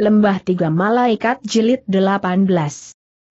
Lembah Tiga Malaikat Jilid 18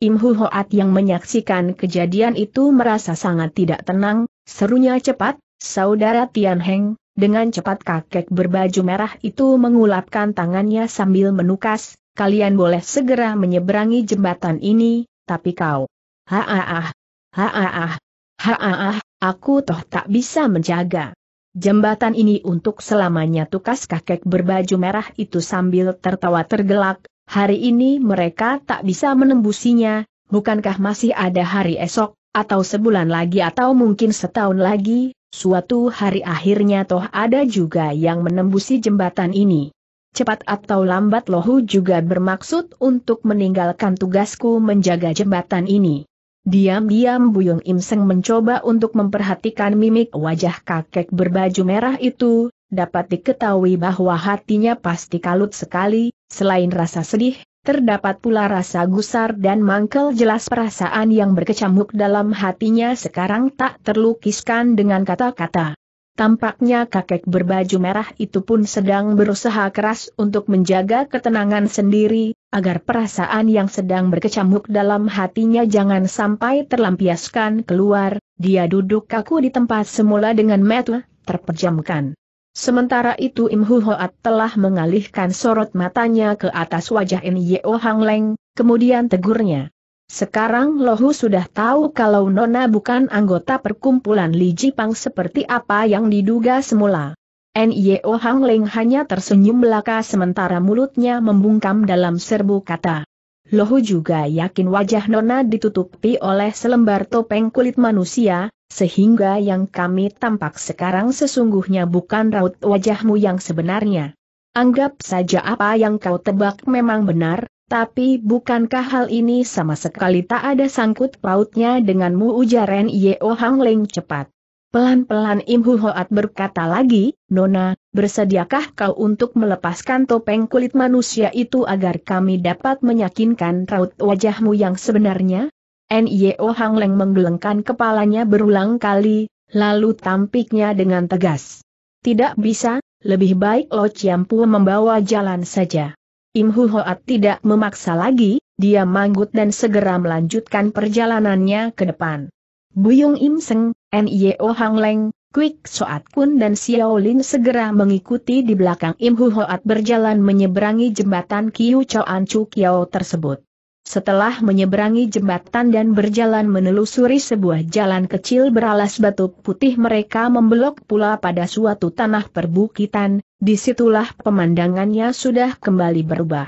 Im Hu yang menyaksikan kejadian itu merasa sangat tidak tenang, serunya cepat, saudara Tian Heng, dengan cepat kakek berbaju merah itu mengulapkan tangannya sambil menukas, kalian boleh segera menyeberangi jembatan ini, tapi kau. Haaah, haaah, haaah, aku toh tak bisa menjaga. Jembatan ini untuk selamanya tukas kakek berbaju merah itu sambil tertawa tergelak, hari ini mereka tak bisa menembusinya, bukankah masih ada hari esok, atau sebulan lagi atau mungkin setahun lagi, suatu hari akhirnya toh ada juga yang menembusi jembatan ini. Cepat atau lambat Lohu juga bermaksud untuk meninggalkan tugasku menjaga jembatan ini. Diam-diam Buyung Im Seng mencoba untuk memperhatikan mimik wajah kakek berbaju merah itu, dapat diketahui bahwa hatinya pasti kalut sekali, selain rasa sedih, terdapat pula rasa gusar dan mangkel jelas perasaan yang berkecamuk dalam hatinya sekarang tak terlukiskan dengan kata-kata. Tampaknya kakek berbaju merah itu pun sedang berusaha keras untuk menjaga ketenangan sendiri, agar perasaan yang sedang berkecamuk dalam hatinya jangan sampai terlampiaskan keluar, dia duduk kaku di tempat semula dengan metu, terpejamkan. Sementara itu Im Huhoat telah mengalihkan sorot matanya ke atas wajah N Hang Leng, kemudian tegurnya. Sekarang Lohu sudah tahu kalau Nona bukan anggota perkumpulan Li Jipang seperti apa yang diduga semula. N.Y.O. Hang Leng hanya tersenyum belaka sementara mulutnya membungkam dalam serbu kata. Lohu juga yakin wajah Nona ditutupi oleh selembar topeng kulit manusia, sehingga yang kami tampak sekarang sesungguhnya bukan raut wajahmu yang sebenarnya. Anggap saja apa yang kau tebak memang benar, tapi bukankah hal ini sama sekali tak ada sangkut pautnya denganmu ujar Ren Yeo Hang Leng cepat. Pelan-pelan Im Hu Hoat berkata lagi, Nona, bersediakah kau untuk melepaskan topeng kulit manusia itu agar kami dapat meyakinkan raut wajahmu yang sebenarnya? N.Y.O. Hang Leng menggelengkan kepalanya berulang kali, lalu tampiknya dengan tegas. Tidak bisa, lebih baik Lo Chiampu membawa jalan saja. Im Hoat tidak memaksa lagi, dia manggut dan segera melanjutkan perjalanannya ke depan. Buyung Im Seng, N.I.O. Hang Leng, Quick Soat Kun dan Xiao Lin segera mengikuti di belakang Im Hoat berjalan menyeberangi jembatan Kiu Choan Chu Kiao tersebut. Setelah menyeberangi jembatan dan berjalan menelusuri sebuah jalan kecil beralas batu putih mereka membelok pula pada suatu tanah perbukitan, disitulah pemandangannya sudah kembali berubah.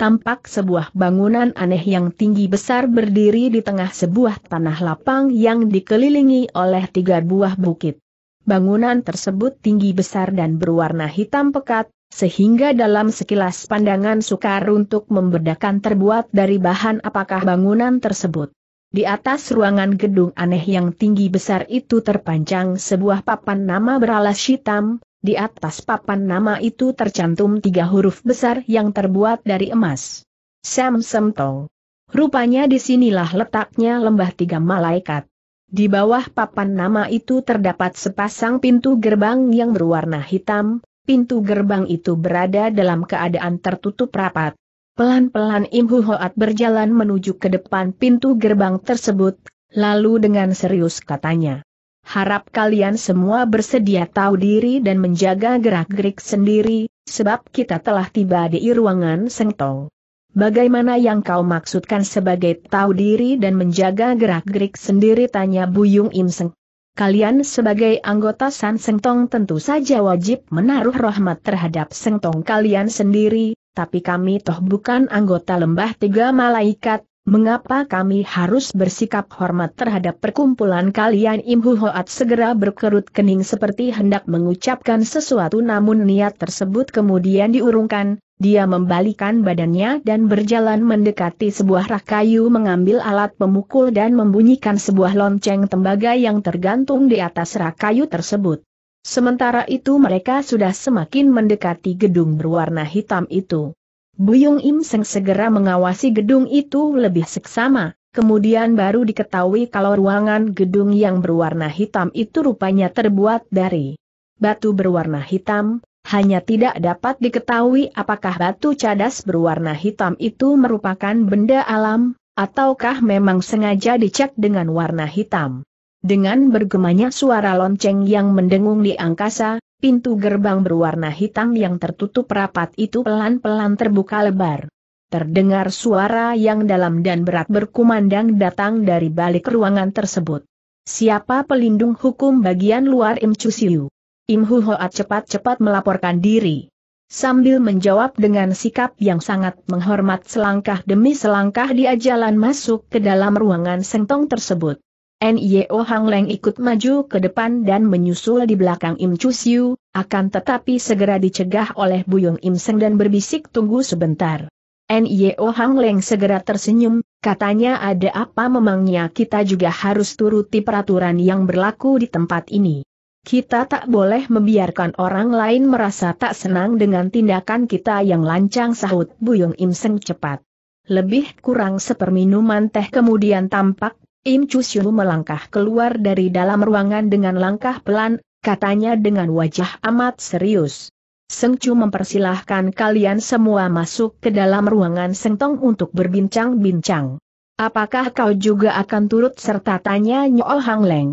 Tampak sebuah bangunan aneh yang tinggi besar berdiri di tengah sebuah tanah lapang yang dikelilingi oleh tiga buah bukit. Bangunan tersebut tinggi besar dan berwarna hitam pekat, sehingga dalam sekilas pandangan sukar untuk membedakan terbuat dari bahan apakah bangunan tersebut. Di atas ruangan gedung aneh yang tinggi besar itu terpanjang sebuah papan nama beralas hitam, di atas papan nama itu tercantum tiga huruf besar yang terbuat dari emas. Sam Semtong. Rupanya disinilah letaknya lembah tiga malaikat. Di bawah papan nama itu terdapat sepasang pintu gerbang yang berwarna hitam, Pintu gerbang itu berada dalam keadaan tertutup rapat. Pelan-pelan Im Hoat berjalan menuju ke depan pintu gerbang tersebut, lalu dengan serius katanya. Harap kalian semua bersedia tahu diri dan menjaga gerak-gerik sendiri, sebab kita telah tiba di ruangan Sengtong. Bagaimana yang kau maksudkan sebagai tahu diri dan menjaga gerak-gerik sendiri tanya Buyung Im Seng kalian sebagai anggota San Sengtong tentu saja wajib menaruh rahmat terhadap Sengtong kalian sendiri, tapi kami toh bukan anggota lembah tiga malaikat, Mengapa kami harus bersikap hormat terhadap perkumpulan kalian Im Hoat segera berkerut kening seperti hendak mengucapkan sesuatu namun niat tersebut kemudian diurungkan, dia membalikan badannya dan berjalan mendekati sebuah rak kayu mengambil alat pemukul dan membunyikan sebuah lonceng tembaga yang tergantung di atas rak kayu tersebut. Sementara itu mereka sudah semakin mendekati gedung berwarna hitam itu. Buyung Im Seng segera mengawasi gedung itu lebih seksama, kemudian baru diketahui kalau ruangan gedung yang berwarna hitam itu rupanya terbuat dari batu berwarna hitam, hanya tidak dapat diketahui apakah batu cadas berwarna hitam itu merupakan benda alam, ataukah memang sengaja dicat dengan warna hitam. Dengan bergemanya suara lonceng yang mendengung di angkasa, pintu gerbang berwarna hitam yang tertutup rapat itu pelan-pelan terbuka lebar. Terdengar suara yang dalam dan berat berkumandang datang dari balik ruangan tersebut. Siapa pelindung hukum bagian luar Im Chu Siu? Im Hu cepat-cepat melaporkan diri. Sambil menjawab dengan sikap yang sangat menghormat selangkah demi selangkah dia jalan masuk ke dalam ruangan sengtong tersebut. NIO Hang Leng ikut maju ke depan dan menyusul di belakang Im Chu Siu, akan tetapi segera dicegah oleh Bu Buyung Im Seng dan berbisik tunggu sebentar. NIO Hang Leng segera tersenyum, katanya ada apa memangnya kita juga harus turuti peraturan yang berlaku di tempat ini. Kita tak boleh membiarkan orang lain merasa tak senang dengan tindakan kita yang lancang sahut Bu Buyung Im Seng cepat. Lebih kurang seperminuman teh kemudian tampak Im Chusyu melangkah keluar dari dalam ruangan dengan langkah pelan, katanya dengan wajah amat serius. Seng Sengcu mempersilahkan kalian semua masuk ke dalam ruangan Sengtong untuk berbincang-bincang. Apakah kau juga akan turut serta tanya Nyo Hang Leng?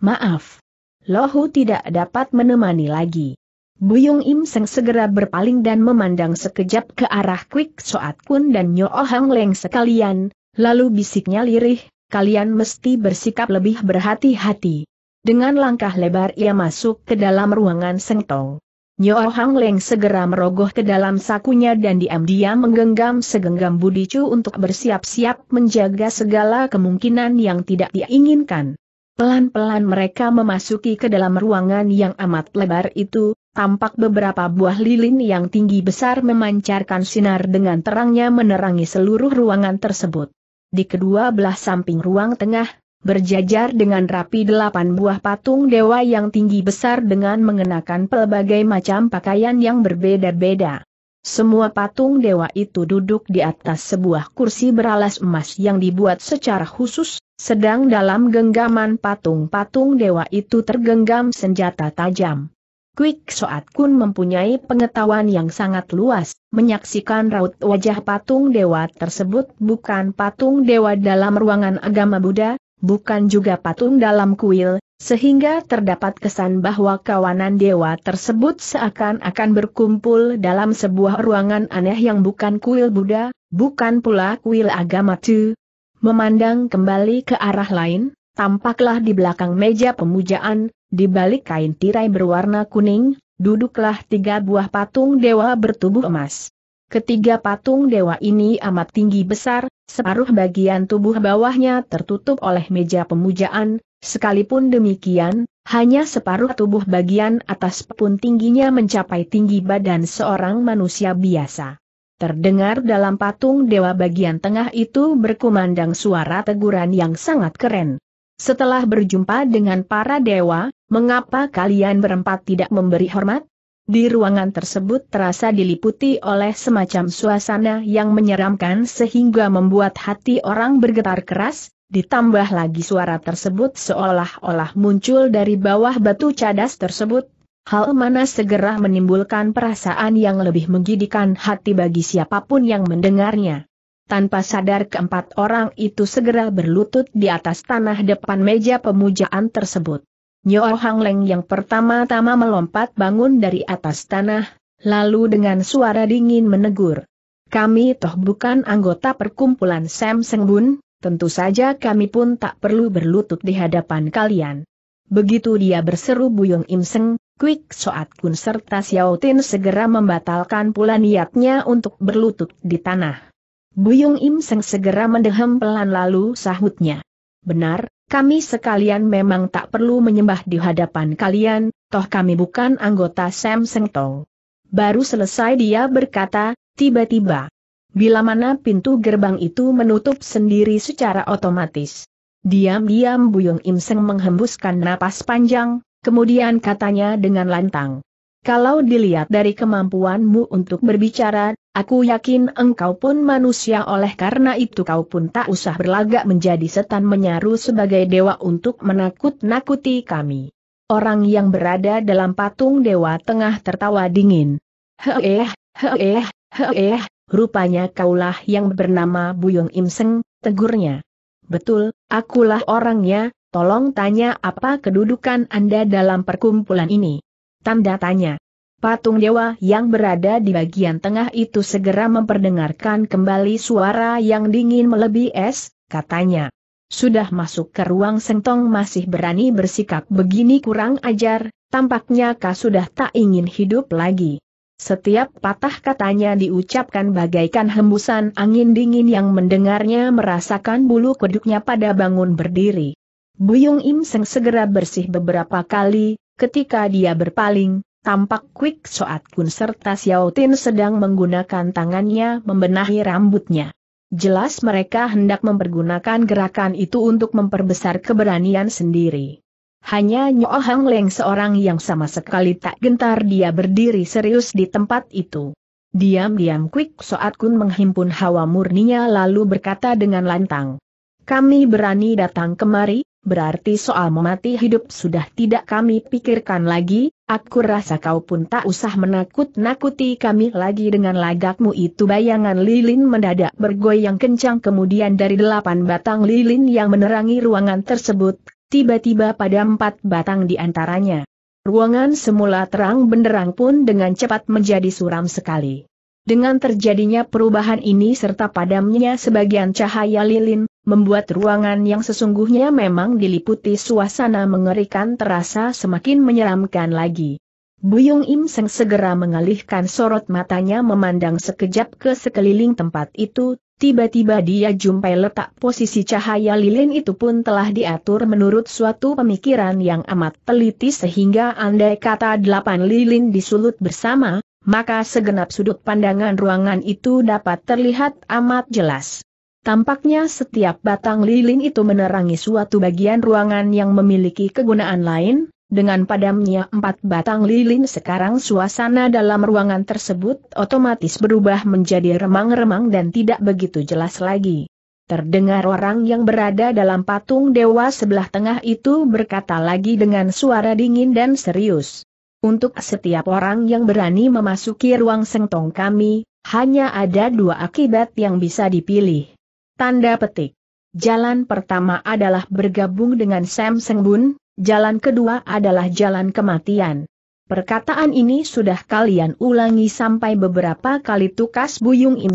Maaf. Lohu tidak dapat menemani lagi. Buyung Im Seng segera berpaling dan memandang sekejap ke arah Kwik Soat Kun dan Nyo Hang Leng sekalian, lalu bisiknya lirih, kalian mesti bersikap lebih berhati-hati. Dengan langkah lebar ia masuk ke dalam ruangan sengtong. Nyo Hang Leng segera merogoh ke dalam sakunya dan diam-diam menggenggam segenggam budi cu untuk bersiap-siap menjaga segala kemungkinan yang tidak diinginkan. Pelan-pelan mereka memasuki ke dalam ruangan yang amat lebar itu, tampak beberapa buah lilin yang tinggi besar memancarkan sinar dengan terangnya menerangi seluruh ruangan tersebut di kedua belah samping ruang tengah, berjajar dengan rapi delapan buah patung dewa yang tinggi besar dengan mengenakan pelbagai macam pakaian yang berbeda-beda. Semua patung dewa itu duduk di atas sebuah kursi beralas emas yang dibuat secara khusus, sedang dalam genggaman patung-patung dewa itu tergenggam senjata tajam. Quick Soat Kun mempunyai pengetahuan yang sangat luas, menyaksikan raut wajah patung dewa tersebut bukan patung dewa dalam ruangan agama Buddha, bukan juga patung dalam kuil, sehingga terdapat kesan bahwa kawanan dewa tersebut seakan-akan berkumpul dalam sebuah ruangan aneh yang bukan kuil Buddha, bukan pula kuil agama Tu. Memandang kembali ke arah lain, Tampaklah di belakang meja pemujaan, di balik kain tirai berwarna kuning, duduklah tiga buah patung dewa bertubuh emas. Ketiga patung dewa ini amat tinggi besar, separuh bagian tubuh bawahnya tertutup oleh meja pemujaan, sekalipun demikian, hanya separuh tubuh bagian atas pun tingginya mencapai tinggi badan seorang manusia biasa. Terdengar dalam patung dewa bagian tengah itu berkumandang suara teguran yang sangat keren. Setelah berjumpa dengan para dewa, mengapa kalian berempat tidak memberi hormat? Di ruangan tersebut terasa diliputi oleh semacam suasana yang menyeramkan sehingga membuat hati orang bergetar keras, ditambah lagi suara tersebut seolah-olah muncul dari bawah batu cadas tersebut. Hal mana segera menimbulkan perasaan yang lebih menggidikan hati bagi siapapun yang mendengarnya tanpa sadar keempat orang itu segera berlutut di atas tanah depan meja pemujaan tersebut. Nyo Hang Leng yang pertama-tama melompat bangun dari atas tanah, lalu dengan suara dingin menegur. Kami toh bukan anggota perkumpulan Sam Seng Bun, tentu saja kami pun tak perlu berlutut di hadapan kalian. Begitu dia berseru Buyung Im Seng, Kwik Soat Kun serta Xiao Tin segera membatalkan pula niatnya untuk berlutut di tanah. Buyung Im Seng segera mendehem pelan lalu sahutnya. Benar, kami sekalian memang tak perlu menyembah di hadapan kalian, toh kami bukan anggota Sam Seng Tong. Baru selesai dia berkata, tiba-tiba. Bila mana pintu gerbang itu menutup sendiri secara otomatis. Diam-diam Buyung Im Seng menghembuskan napas panjang, kemudian katanya dengan lantang. Kalau dilihat dari kemampuanmu untuk berbicara, Aku yakin engkau pun manusia oleh karena itu kau pun tak usah berlagak menjadi setan menyaru sebagai dewa untuk menakut-nakuti kami. Orang yang berada dalam patung dewa tengah tertawa dingin. Heeh, heeh, heeh, rupanya kaulah yang bernama Buyung Imseng, tegurnya. Betul, akulah orangnya, tolong tanya apa kedudukan Anda dalam perkumpulan ini. Tanda tanya. Patung dewa yang berada di bagian tengah itu segera memperdengarkan kembali suara yang dingin melebihi es, katanya. Sudah masuk ke ruang sentong masih berani bersikap begini kurang ajar, tampaknya kau sudah tak ingin hidup lagi. Setiap patah katanya diucapkan bagaikan hembusan angin dingin yang mendengarnya merasakan bulu kuduknya pada bangun berdiri. Buyung Im Seng segera bersih beberapa kali, ketika dia berpaling, Tampak Quick Soat Kun serta Xiao Tin sedang menggunakan tangannya membenahi rambutnya. Jelas mereka hendak mempergunakan gerakan itu untuk memperbesar keberanian sendiri. Hanya Nyo Hang Leng seorang yang sama sekali tak gentar dia berdiri serius di tempat itu. Diam-diam Quick Soat Kun menghimpun hawa murninya lalu berkata dengan lantang. Kami berani datang kemari, berarti soal memati hidup sudah tidak kami pikirkan lagi, aku rasa kau pun tak usah menakut-nakuti kami lagi dengan lagakmu itu bayangan lilin mendadak bergoyang kencang kemudian dari delapan batang lilin yang menerangi ruangan tersebut, tiba-tiba pada empat batang di antaranya. Ruangan semula terang benderang pun dengan cepat menjadi suram sekali. Dengan terjadinya perubahan ini serta padamnya sebagian cahaya lilin, membuat ruangan yang sesungguhnya memang diliputi suasana mengerikan terasa semakin menyeramkan lagi. Buyung Im Seng segera mengalihkan sorot matanya memandang sekejap ke sekeliling tempat itu, tiba-tiba dia jumpai letak posisi cahaya lilin itu pun telah diatur menurut suatu pemikiran yang amat teliti sehingga andai kata delapan lilin disulut bersama, maka segenap sudut pandangan ruangan itu dapat terlihat amat jelas. Tampaknya setiap batang lilin itu menerangi suatu bagian ruangan yang memiliki kegunaan lain, dengan padamnya empat batang lilin sekarang suasana dalam ruangan tersebut otomatis berubah menjadi remang-remang dan tidak begitu jelas lagi. Terdengar orang yang berada dalam patung dewa sebelah tengah itu berkata lagi dengan suara dingin dan serius. Untuk setiap orang yang berani memasuki ruang sengtong kami, hanya ada dua akibat yang bisa dipilih. Tanda petik. Jalan pertama adalah bergabung dengan Sam Sengbun, jalan kedua adalah jalan kematian. Perkataan ini sudah kalian ulangi sampai beberapa kali tukas Buyung Im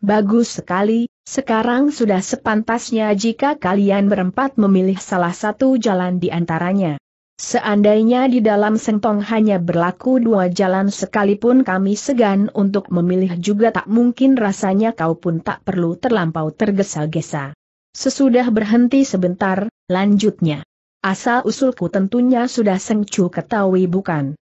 Bagus sekali, sekarang sudah sepantasnya jika kalian berempat memilih salah satu jalan di antaranya. Seandainya di dalam sentong hanya berlaku dua jalan sekalipun kami segan untuk memilih juga tak mungkin rasanya kau pun tak perlu terlampau tergesa-gesa. Sesudah berhenti sebentar, lanjutnya. Asal usulku tentunya sudah Sengcu ketahui bukan?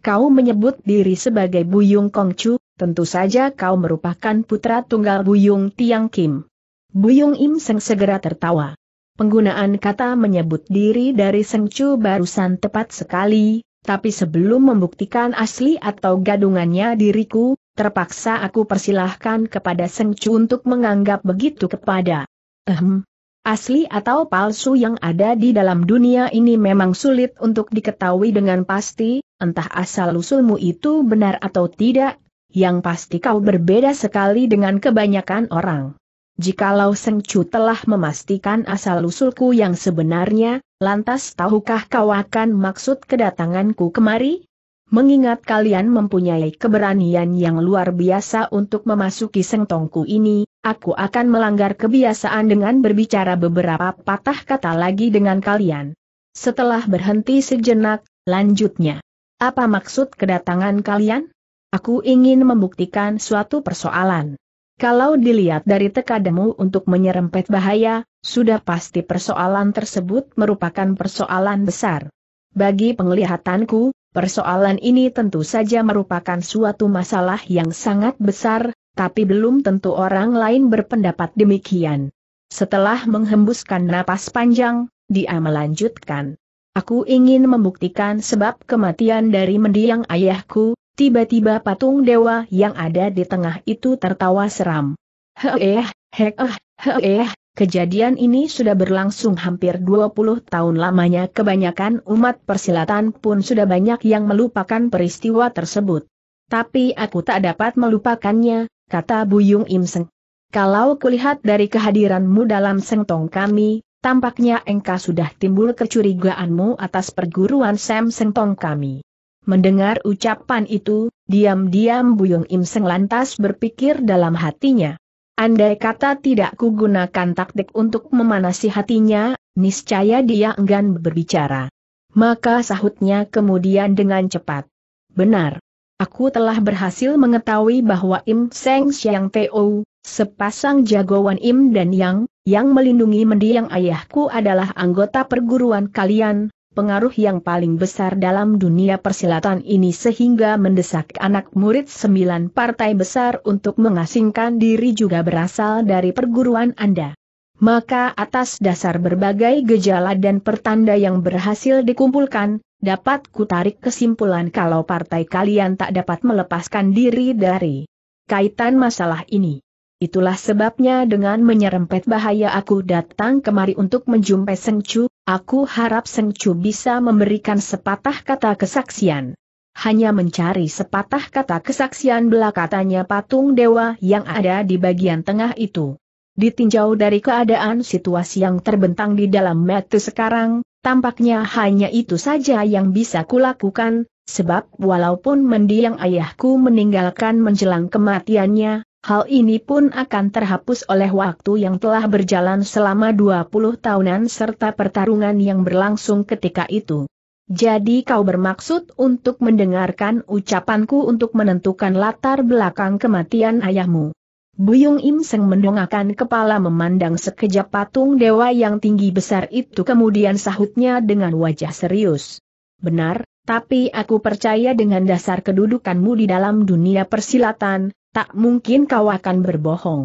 Kau menyebut diri sebagai Buyung Kongcu, tentu saja kau merupakan putra tunggal Buyung Tiang Kim. Buyung Im Seng segera tertawa. Penggunaan kata menyebut diri dari Sengcu barusan tepat sekali, tapi sebelum membuktikan asli atau gadungannya diriku, terpaksa aku persilahkan kepada Sengcu untuk menganggap begitu kepada Ehem. asli atau palsu yang ada di dalam dunia ini memang sulit untuk diketahui dengan pasti, entah asal-usulmu itu benar atau tidak, yang pasti kau berbeda sekali dengan kebanyakan orang. Jikalau Sengcu telah memastikan asal-usulku yang sebenarnya, lantas tahukah kau akan maksud kedatanganku kemari? Mengingat kalian mempunyai keberanian yang luar biasa untuk memasuki sengtongku ini, aku akan melanggar kebiasaan dengan berbicara beberapa patah kata lagi dengan kalian. Setelah berhenti sejenak, lanjutnya. Apa maksud kedatangan kalian? Aku ingin membuktikan suatu persoalan. Kalau dilihat dari tekademu untuk menyerempet bahaya, sudah pasti persoalan tersebut merupakan persoalan besar. Bagi penglihatanku, persoalan ini tentu saja merupakan suatu masalah yang sangat besar, tapi belum tentu orang lain berpendapat demikian. Setelah menghembuskan napas panjang, dia melanjutkan. Aku ingin membuktikan sebab kematian dari mendiang ayahku, Tiba-tiba patung dewa yang ada di tengah itu tertawa seram. Heeh, heeh, heeh, kejadian ini sudah berlangsung hampir 20 tahun lamanya kebanyakan umat persilatan pun sudah banyak yang melupakan peristiwa tersebut. Tapi aku tak dapat melupakannya, kata Buyung Imseng. Kalau kulihat dari kehadiranmu dalam sengtong kami, tampaknya engkau sudah timbul kecurigaanmu atas perguruan Sam Sengtong kami. Mendengar ucapan itu, diam-diam Buyung Im Seng lantas berpikir dalam hatinya. Andai kata tidak kugunakan taktik untuk memanasi hatinya, niscaya dia enggan berbicara. Maka sahutnya kemudian dengan cepat. Benar. Aku telah berhasil mengetahui bahwa Im Seng Siang Teo, sepasang jagoan Im dan Yang, yang melindungi mendiang ayahku adalah anggota perguruan kalian, pengaruh yang paling besar dalam dunia persilatan ini sehingga mendesak anak murid sembilan partai besar untuk mengasingkan diri juga berasal dari perguruan Anda. Maka atas dasar berbagai gejala dan pertanda yang berhasil dikumpulkan, dapat kutarik kesimpulan kalau partai kalian tak dapat melepaskan diri dari kaitan masalah ini. Itulah sebabnya dengan menyerempet bahaya aku datang kemari untuk menjumpai Sengcu, Aku harap Seng Chu bisa memberikan sepatah kata kesaksian. Hanya mencari sepatah kata kesaksian belakatanya patung dewa yang ada di bagian tengah itu. Ditinjau dari keadaan situasi yang terbentang di dalam metu sekarang, tampaknya hanya itu saja yang bisa kulakukan, sebab walaupun mendiang ayahku meninggalkan menjelang kematiannya, Hal ini pun akan terhapus oleh waktu yang telah berjalan selama 20 tahunan serta pertarungan yang berlangsung ketika itu. Jadi kau bermaksud untuk mendengarkan ucapanku untuk menentukan latar belakang kematian ayahmu. Buyung Im Seng mendongakkan kepala memandang sekejap patung dewa yang tinggi besar itu kemudian sahutnya dengan wajah serius. Benar, tapi aku percaya dengan dasar kedudukanmu di dalam dunia persilatan, tak mungkin kau akan berbohong.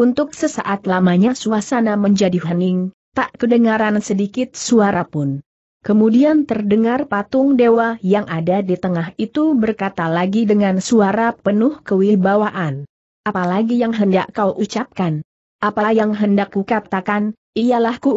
Untuk sesaat lamanya suasana menjadi hening, tak kedengaran sedikit suara pun. Kemudian terdengar patung dewa yang ada di tengah itu berkata lagi dengan suara penuh kewibawaan. Apalagi yang hendak kau ucapkan? Apa yang hendak ku katakan, ialah ku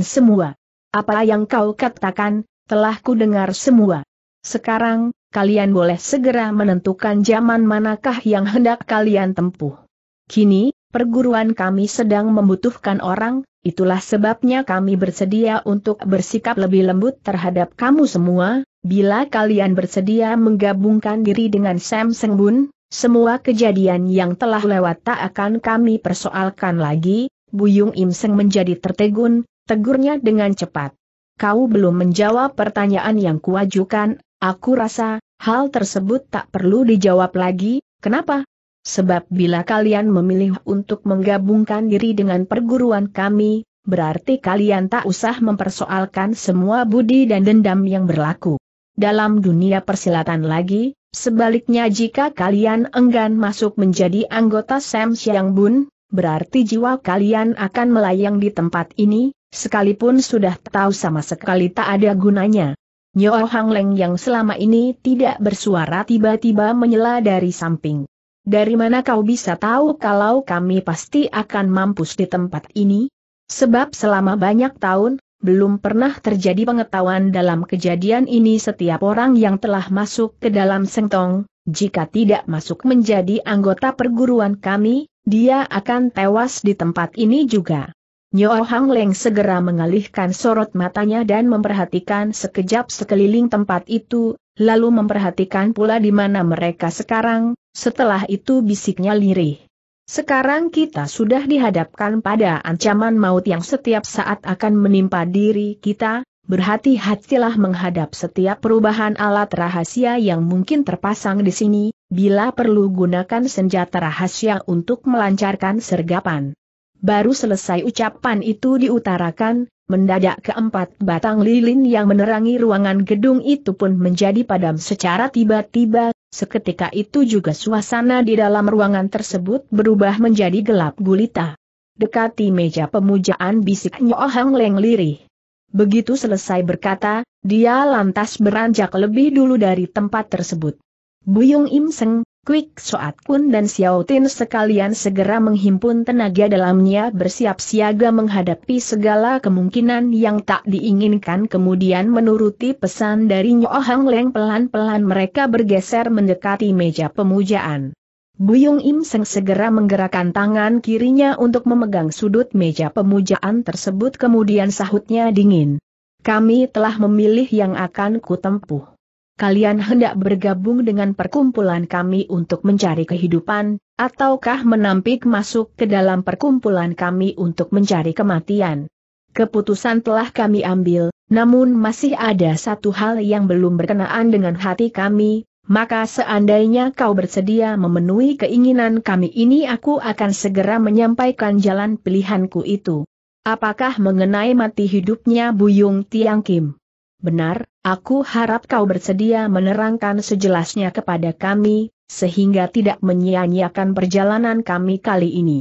semua. Apa yang kau katakan, telah ku dengar semua. Sekarang, kalian boleh segera menentukan zaman manakah yang hendak kalian tempuh. Kini, perguruan kami sedang membutuhkan orang, itulah sebabnya kami bersedia untuk bersikap lebih lembut terhadap kamu semua, bila kalian bersedia menggabungkan diri dengan Sam Bun, semua kejadian yang telah lewat tak akan kami persoalkan lagi, Buyung Im Seng menjadi tertegun, tegurnya dengan cepat. Kau belum menjawab pertanyaan yang kuajukan, Aku rasa, hal tersebut tak perlu dijawab lagi, kenapa? Sebab bila kalian memilih untuk menggabungkan diri dengan perguruan kami, berarti kalian tak usah mempersoalkan semua budi dan dendam yang berlaku. Dalam dunia persilatan lagi, sebaliknya jika kalian enggan masuk menjadi anggota Sam Siang Bun, berarti jiwa kalian akan melayang di tempat ini, sekalipun sudah tahu sama sekali tak ada gunanya. Nyo Hang Leng yang selama ini tidak bersuara tiba-tiba menyela dari samping. Dari mana kau bisa tahu kalau kami pasti akan mampus di tempat ini? Sebab selama banyak tahun, belum pernah terjadi pengetahuan dalam kejadian ini setiap orang yang telah masuk ke dalam sengtong, jika tidak masuk menjadi anggota perguruan kami, dia akan tewas di tempat ini juga. Nyo Hang Leng segera mengalihkan sorot matanya dan memperhatikan sekejap sekeliling tempat itu, lalu memperhatikan pula di mana mereka sekarang, setelah itu bisiknya lirih. Sekarang kita sudah dihadapkan pada ancaman maut yang setiap saat akan menimpa diri kita, berhati-hatilah menghadap setiap perubahan alat rahasia yang mungkin terpasang di sini, bila perlu gunakan senjata rahasia untuk melancarkan sergapan. Baru selesai ucapan itu diutarakan, mendadak keempat batang lilin yang menerangi ruangan gedung itu pun menjadi padam secara tiba-tiba, seketika itu juga suasana di dalam ruangan tersebut berubah menjadi gelap gulita. Dekati meja pemujaan bisik Nyohang Leng lirih. Begitu selesai berkata, dia lantas beranjak lebih dulu dari tempat tersebut. Buyung Imseng, Quick Soat Kun dan Xiao Tin sekalian segera menghimpun tenaga dalamnya bersiap siaga menghadapi segala kemungkinan yang tak diinginkan kemudian menuruti pesan dari Nyo Hang Leng pelan-pelan mereka bergeser mendekati meja pemujaan. Buyung Im Seng segera menggerakkan tangan kirinya untuk memegang sudut meja pemujaan tersebut kemudian sahutnya dingin. Kami telah memilih yang akan kutempuh kalian hendak bergabung dengan perkumpulan kami untuk mencari kehidupan, ataukah menampik masuk ke dalam perkumpulan kami untuk mencari kematian? Keputusan telah kami ambil, namun masih ada satu hal yang belum berkenaan dengan hati kami, maka seandainya kau bersedia memenuhi keinginan kami ini aku akan segera menyampaikan jalan pilihanku itu. Apakah mengenai mati hidupnya Buyung Tiang Kim? benar, aku harap kau bersedia menerangkan sejelasnya kepada kami, sehingga tidak menyia-nyiakan perjalanan kami kali ini.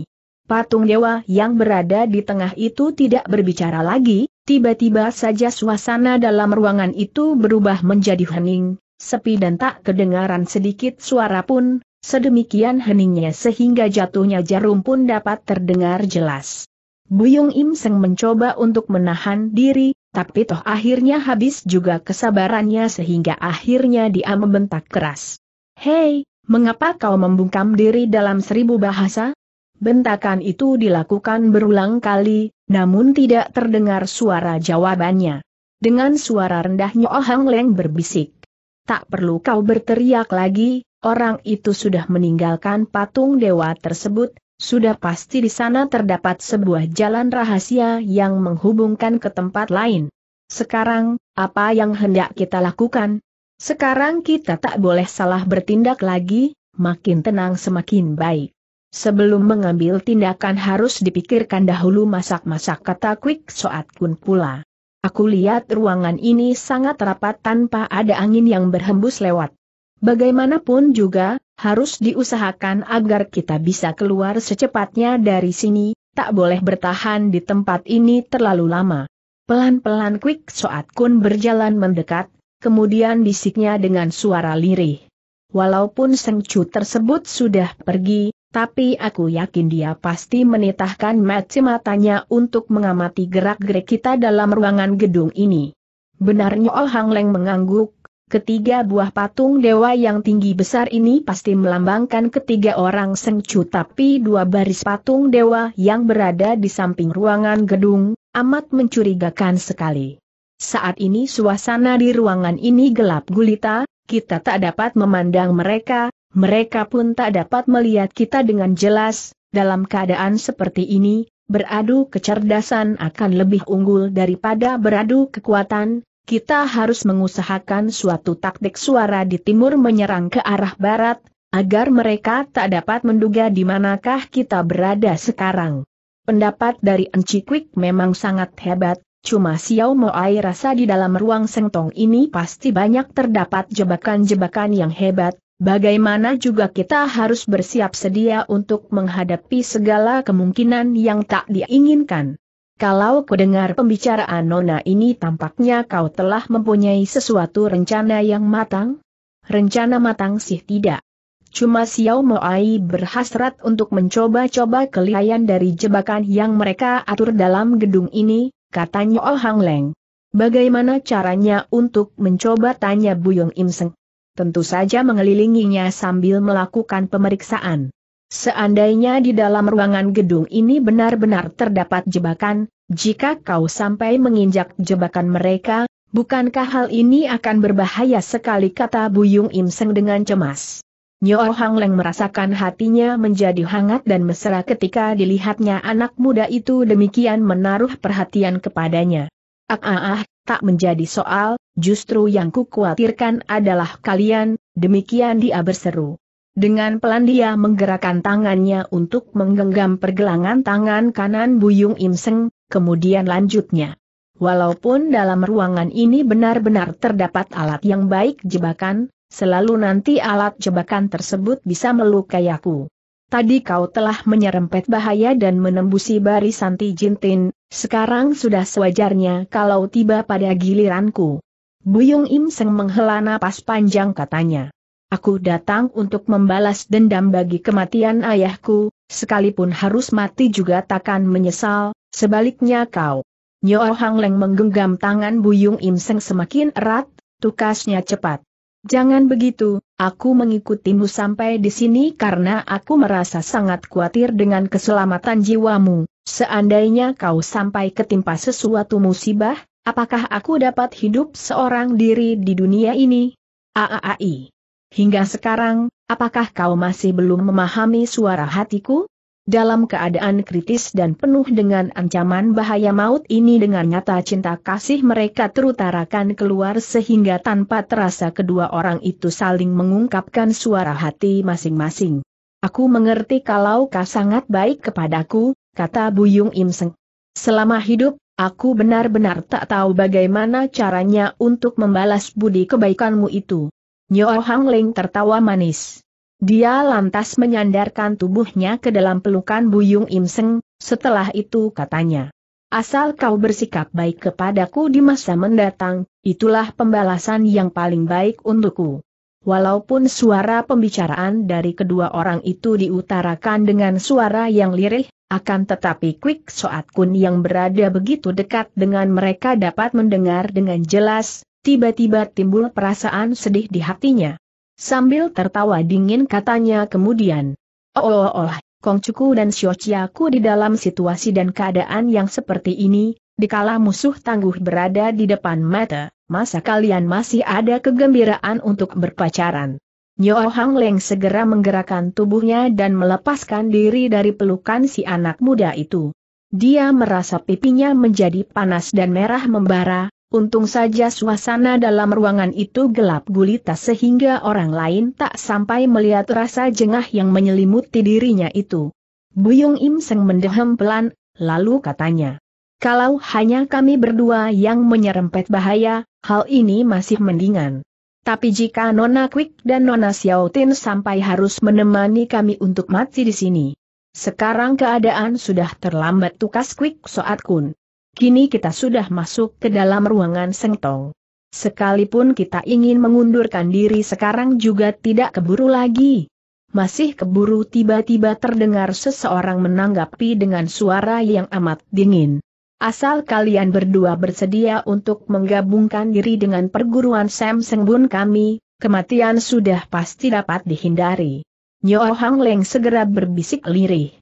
Patung dewa yang berada di tengah itu tidak berbicara lagi, tiba-tiba saja suasana dalam ruangan itu berubah menjadi hening, sepi dan tak kedengaran sedikit suara pun, sedemikian heningnya sehingga jatuhnya jarum pun dapat terdengar jelas. Buyung Im Seng mencoba untuk menahan diri, tapi toh akhirnya habis juga kesabarannya sehingga akhirnya dia membentak keras. Hei, mengapa kau membungkam diri dalam seribu bahasa? Bentakan itu dilakukan berulang kali, namun tidak terdengar suara jawabannya. Dengan suara rendahnya Oh Hang Leng berbisik. Tak perlu kau berteriak lagi, orang itu sudah meninggalkan patung dewa tersebut, sudah pasti di sana terdapat sebuah jalan rahasia yang menghubungkan ke tempat lain. Sekarang, apa yang hendak kita lakukan? Sekarang kita tak boleh salah bertindak lagi, makin tenang semakin baik. Sebelum mengambil tindakan harus dipikirkan dahulu masak-masak kata Quick Soat Kun pula. Aku lihat ruangan ini sangat rapat tanpa ada angin yang berhembus lewat. Bagaimanapun juga, harus diusahakan agar kita bisa keluar secepatnya dari sini, tak boleh bertahan di tempat ini terlalu lama. Pelan-pelan Quick. Soat Kun berjalan mendekat, kemudian bisiknya dengan suara lirih. Walaupun Seng Chu tersebut sudah pergi, tapi aku yakin dia pasti menitahkan mata-matanya untuk mengamati gerak-gerik kita dalam ruangan gedung ini. Benarnya Ol Hang Leng mengangguk, Ketiga buah patung dewa yang tinggi besar ini pasti melambangkan ketiga orang sengcu tapi dua baris patung dewa yang berada di samping ruangan gedung, amat mencurigakan sekali. Saat ini suasana di ruangan ini gelap gulita, kita tak dapat memandang mereka, mereka pun tak dapat melihat kita dengan jelas, dalam keadaan seperti ini, beradu kecerdasan akan lebih unggul daripada beradu kekuatan, kita harus mengusahakan suatu taktik suara di timur menyerang ke arah barat, agar mereka tak dapat menduga di manakah kita berada sekarang. Pendapat dari Encikwik memang sangat hebat, cuma Xiao Moai rasa di dalam ruang sengtong ini pasti banyak terdapat jebakan-jebakan yang hebat, Bagaimana juga kita harus bersiap sedia untuk menghadapi segala kemungkinan yang tak diinginkan. Kalau kudengar pembicaraan Nona ini tampaknya kau telah mempunyai sesuatu rencana yang matang? Rencana matang sih tidak. Cuma Xiao Moai berhasrat untuk mencoba-coba kelihayan dari jebakan yang mereka atur dalam gedung ini, katanya Oh Hang Leng. Bagaimana caranya untuk mencoba tanya Buyong Imseng? Tentu saja mengelilinginya sambil melakukan pemeriksaan. Seandainya di dalam ruangan gedung ini benar-benar terdapat jebakan, jika kau sampai menginjak jebakan mereka, bukankah hal ini akan berbahaya sekali kata Buyung Im dengan cemas. Nyo Hang Leng merasakan hatinya menjadi hangat dan mesra ketika dilihatnya anak muda itu demikian menaruh perhatian kepadanya. Ah ah ah, tak menjadi soal, justru yang kukhawatirkan adalah kalian, demikian dia berseru. Dengan pelan dia menggerakkan tangannya untuk menggenggam pergelangan tangan kanan Buyung Imseng, kemudian lanjutnya. Walaupun dalam ruangan ini benar-benar terdapat alat yang baik jebakan, selalu nanti alat jebakan tersebut bisa melukai aku. Tadi kau telah menyerempet bahaya dan menembusi barisan Tijintin, sekarang sudah sewajarnya kalau tiba pada giliranku. Buyung Imseng menghela napas panjang katanya. Aku datang untuk membalas dendam bagi kematian ayahku, sekalipun harus mati juga takkan menyesal, sebaliknya kau. Nyo Hang Leng menggenggam tangan Buyung Im Seng semakin erat, tukasnya cepat. Jangan begitu, aku mengikutimu sampai di sini karena aku merasa sangat khawatir dengan keselamatan jiwamu. Seandainya kau sampai ketimpa sesuatu musibah, apakah aku dapat hidup seorang diri di dunia ini? Aaai. Hingga sekarang, apakah kau masih belum memahami suara hatiku? Dalam keadaan kritis dan penuh dengan ancaman bahaya maut ini dengan nyata cinta kasih mereka terutarakan keluar sehingga tanpa terasa kedua orang itu saling mengungkapkan suara hati masing-masing. Aku mengerti kalau kau sangat baik kepadaku, kata Buyung Imseng. Selama hidup, aku benar-benar tak tahu bagaimana caranya untuk membalas budi kebaikanmu itu. Nyo Hang Ling tertawa manis. Dia lantas menyandarkan tubuhnya ke dalam pelukan Buyung Im Seng, setelah itu katanya. Asal kau bersikap baik kepadaku di masa mendatang, itulah pembalasan yang paling baik untukku. Walaupun suara pembicaraan dari kedua orang itu diutarakan dengan suara yang lirih, akan tetapi Quick Soat Kun yang berada begitu dekat dengan mereka dapat mendengar dengan jelas, tiba-tiba timbul perasaan sedih di hatinya. Sambil tertawa dingin katanya kemudian, Oh, oh, oh, Kong Cuku dan Xiaoqiaku di dalam situasi dan keadaan yang seperti ini, dikala musuh tangguh berada di depan mata, masa kalian masih ada kegembiraan untuk berpacaran. Nyo Hang Leng segera menggerakkan tubuhnya dan melepaskan diri dari pelukan si anak muda itu. Dia merasa pipinya menjadi panas dan merah membara, Untung saja suasana dalam ruangan itu gelap gulita sehingga orang lain tak sampai melihat rasa jengah yang menyelimuti dirinya itu. Buyung Im Seng mendehem pelan, lalu katanya. Kalau hanya kami berdua yang menyerempet bahaya, hal ini masih mendingan. Tapi jika Nona Quick dan Nona Xiao Tin sampai harus menemani kami untuk mati di sini. Sekarang keadaan sudah terlambat tukas Quick Soat Kun. Kini kita sudah masuk ke dalam ruangan sengtong. Sekalipun kita ingin mengundurkan diri sekarang juga tidak keburu lagi. Masih keburu tiba-tiba terdengar seseorang menanggapi dengan suara yang amat dingin. Asal kalian berdua bersedia untuk menggabungkan diri dengan perguruan Sam Sengbun kami, kematian sudah pasti dapat dihindari. Nyo Hang Leng segera berbisik lirih.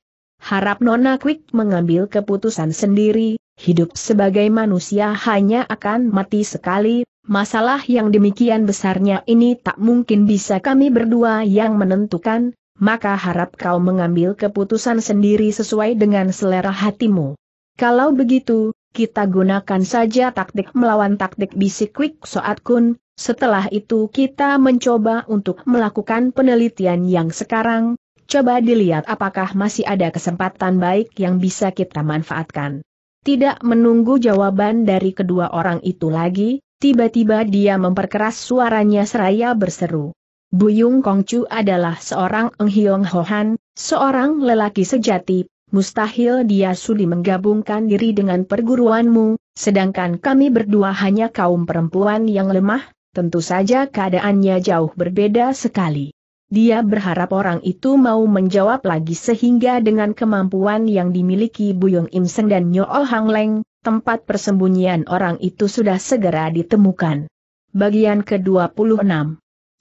Harap Nona Quick mengambil keputusan sendiri, hidup sebagai manusia hanya akan mati sekali, masalah yang demikian besarnya ini tak mungkin bisa kami berdua yang menentukan, maka harap kau mengambil keputusan sendiri sesuai dengan selera hatimu. Kalau begitu, kita gunakan saja taktik melawan taktik bisik quick soat kun, setelah itu kita mencoba untuk melakukan penelitian yang sekarang, coba dilihat apakah masih ada kesempatan baik yang bisa kita manfaatkan. Tidak menunggu jawaban dari kedua orang itu lagi, tiba-tiba dia memperkeras suaranya seraya berseru. Buyung Kongcu adalah seorang Enghiong Hohan, seorang lelaki sejati, mustahil dia sudi menggabungkan diri dengan perguruanmu, sedangkan kami berdua hanya kaum perempuan yang lemah, tentu saja keadaannya jauh berbeda sekali. Dia berharap orang itu mau menjawab lagi sehingga dengan kemampuan yang dimiliki Buyong Im Seng dan Nyo Oh Hang Leng, tempat persembunyian orang itu sudah segera ditemukan. Bagian ke-26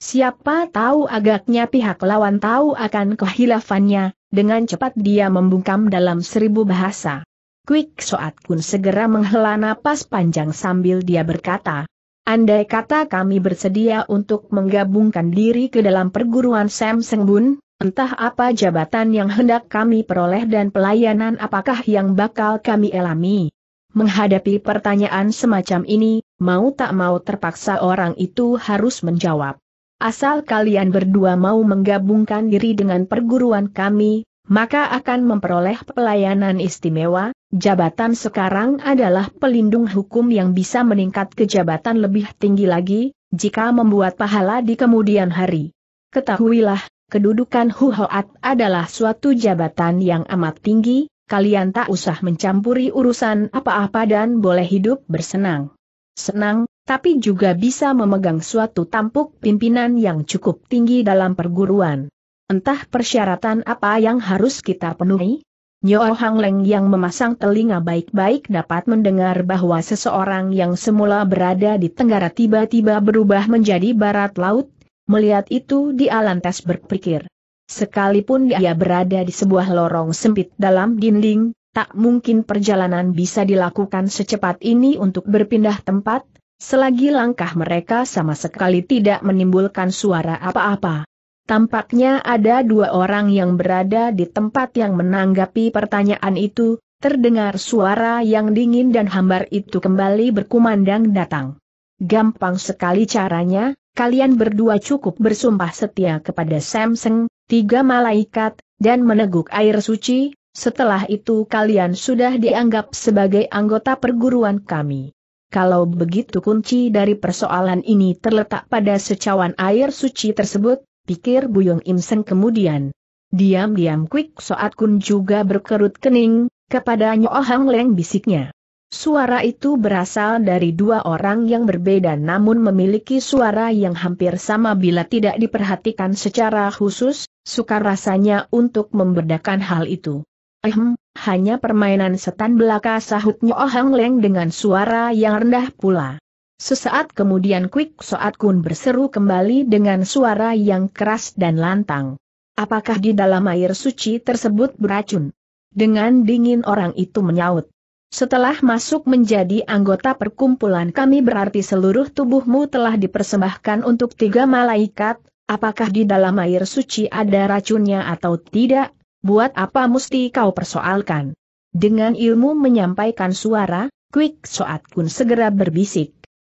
Siapa tahu agaknya pihak lawan tahu akan kehilafannya, dengan cepat dia membungkam dalam seribu bahasa. Quick Soat Kun segera menghela napas panjang sambil dia berkata, Andai kata kami bersedia untuk menggabungkan diri ke dalam perguruan Sam Sengbun, entah apa jabatan yang hendak kami peroleh dan pelayanan apakah yang bakal kami alami. Menghadapi pertanyaan semacam ini, mau tak mau terpaksa orang itu harus menjawab. Asal kalian berdua mau menggabungkan diri dengan perguruan kami, maka akan memperoleh pelayanan istimewa, Jabatan sekarang adalah pelindung hukum yang bisa meningkat ke jabatan lebih tinggi lagi, jika membuat pahala di kemudian hari. Ketahuilah, kedudukan Huhoat adalah suatu jabatan yang amat tinggi, kalian tak usah mencampuri urusan apa-apa dan boleh hidup bersenang. Senang, tapi juga bisa memegang suatu tampuk pimpinan yang cukup tinggi dalam perguruan. Entah persyaratan apa yang harus kita penuhi, Nyo Hang Leng yang memasang telinga baik-baik dapat mendengar bahwa seseorang yang semula berada di tenggara tiba-tiba berubah menjadi barat laut, melihat itu Di Alantas berpikir. Sekalipun dia berada di sebuah lorong sempit dalam dinding, tak mungkin perjalanan bisa dilakukan secepat ini untuk berpindah tempat, selagi langkah mereka sama sekali tidak menimbulkan suara apa-apa. Tampaknya ada dua orang yang berada di tempat yang menanggapi pertanyaan itu, terdengar suara yang dingin dan hambar itu kembali berkumandang datang. Gampang sekali caranya, kalian berdua cukup bersumpah setia kepada Samsung, tiga malaikat, dan meneguk air suci, setelah itu kalian sudah dianggap sebagai anggota perguruan kami. Kalau begitu kunci dari persoalan ini terletak pada secawan air suci tersebut, pikir Buyung Im kemudian. Diam-diam Kwik Soat Kun juga berkerut kening, kepada Nyo Hang Leng bisiknya. Suara itu berasal dari dua orang yang berbeda namun memiliki suara yang hampir sama bila tidak diperhatikan secara khusus, sukar rasanya untuk membedakan hal itu. Ehem, hanya permainan setan belaka sahut Nyo Hang Leng dengan suara yang rendah pula. Sesaat kemudian Quick Soat Kun berseru kembali dengan suara yang keras dan lantang. Apakah di dalam air suci tersebut beracun? Dengan dingin orang itu menyaut. Setelah masuk menjadi anggota perkumpulan kami berarti seluruh tubuhmu telah dipersembahkan untuk tiga malaikat, apakah di dalam air suci ada racunnya atau tidak, buat apa mesti kau persoalkan? Dengan ilmu menyampaikan suara, Quick Soat Kun segera berbisik.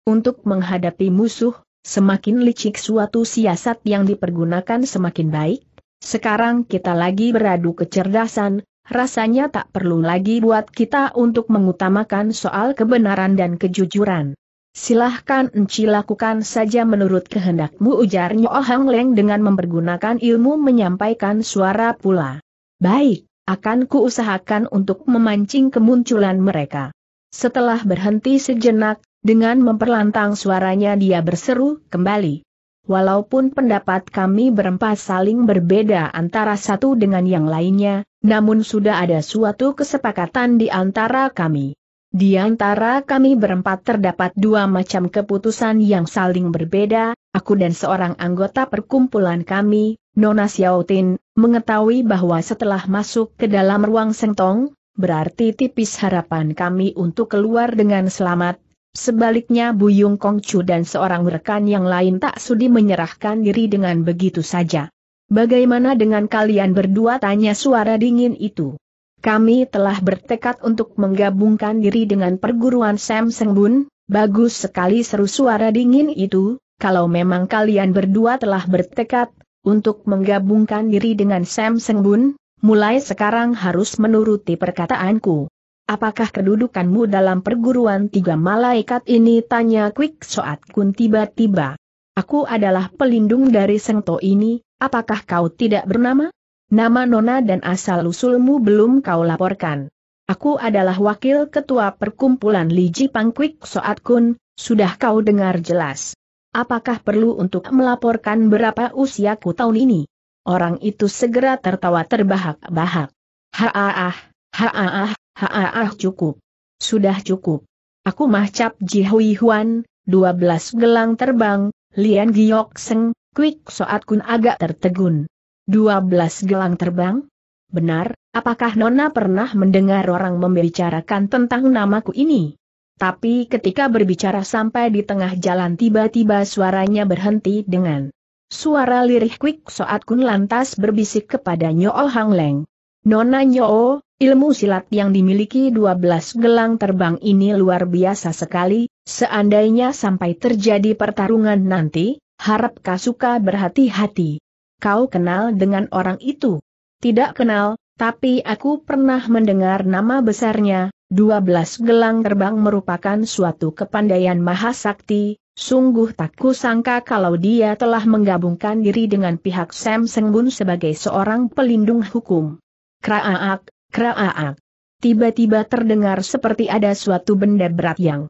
Untuk menghadapi musuh, semakin licik suatu siasat yang dipergunakan semakin baik. Sekarang kita lagi beradu kecerdasan, rasanya tak perlu lagi buat kita untuk mengutamakan soal kebenaran dan kejujuran. Silahkan enci lakukan saja menurut kehendakmu ujar Nyo Hang Leng dengan mempergunakan ilmu menyampaikan suara pula. Baik, akan kuusahakan untuk memancing kemunculan mereka. Setelah berhenti sejenak, dengan memperlantang suaranya dia berseru, kembali. Walaupun pendapat kami berempat saling berbeda antara satu dengan yang lainnya, namun sudah ada suatu kesepakatan di antara kami. Di antara kami berempat terdapat dua macam keputusan yang saling berbeda, aku dan seorang anggota perkumpulan kami, Nona Xiaotin, mengetahui bahwa setelah masuk ke dalam ruang sentong, berarti tipis harapan kami untuk keluar dengan selamat, Sebaliknya Buyung Kongcu dan seorang rekan yang lain tak sudi menyerahkan diri dengan begitu saja. Bagaimana dengan kalian berdua tanya suara dingin itu? Kami telah bertekad untuk menggabungkan diri dengan perguruan Sam Sengbun, bagus sekali seru suara dingin itu, kalau memang kalian berdua telah bertekad untuk menggabungkan diri dengan Sam Sengbun, mulai sekarang harus menuruti perkataanku. Apakah kedudukanmu dalam perguruan tiga malaikat ini? Tanya Quick Soat Kun tiba-tiba. Aku adalah pelindung dari Sengto ini, apakah kau tidak bernama? Nama Nona dan asal-usulmu belum kau laporkan. Aku adalah wakil ketua perkumpulan Liji Pangkwik Soat Kun, sudah kau dengar jelas. Apakah perlu untuk melaporkan berapa usiaku tahun ini? Orang itu segera tertawa terbahak-bahak. Haah, haah. Haah ah, cukup. Sudah cukup. Aku mahcap Ji Hui Huan, 12 gelang terbang, Lian Giok Seng, Quick Soat Kun agak tertegun. 12 gelang terbang? Benar, apakah Nona pernah mendengar orang membicarakan tentang namaku ini? Tapi ketika berbicara sampai di tengah jalan tiba-tiba suaranya berhenti dengan Suara lirih Quick Soat Kun lantas berbisik kepada Nyo Hang Leng. Nona Nyo, Ilmu silat yang dimiliki 12 gelang terbang ini luar biasa sekali, seandainya sampai terjadi pertarungan nanti, harap Kasuka berhati-hati. Kau kenal dengan orang itu? Tidak kenal, tapi aku pernah mendengar nama besarnya, 12 gelang terbang merupakan suatu kepandaian mahasakti, Sungguh tak kusangka kalau dia telah menggabungkan diri dengan pihak Sam Sengbun sebagai seorang pelindung hukum. Kraak. Kraaak. Tiba-tiba terdengar seperti ada suatu benda berat yang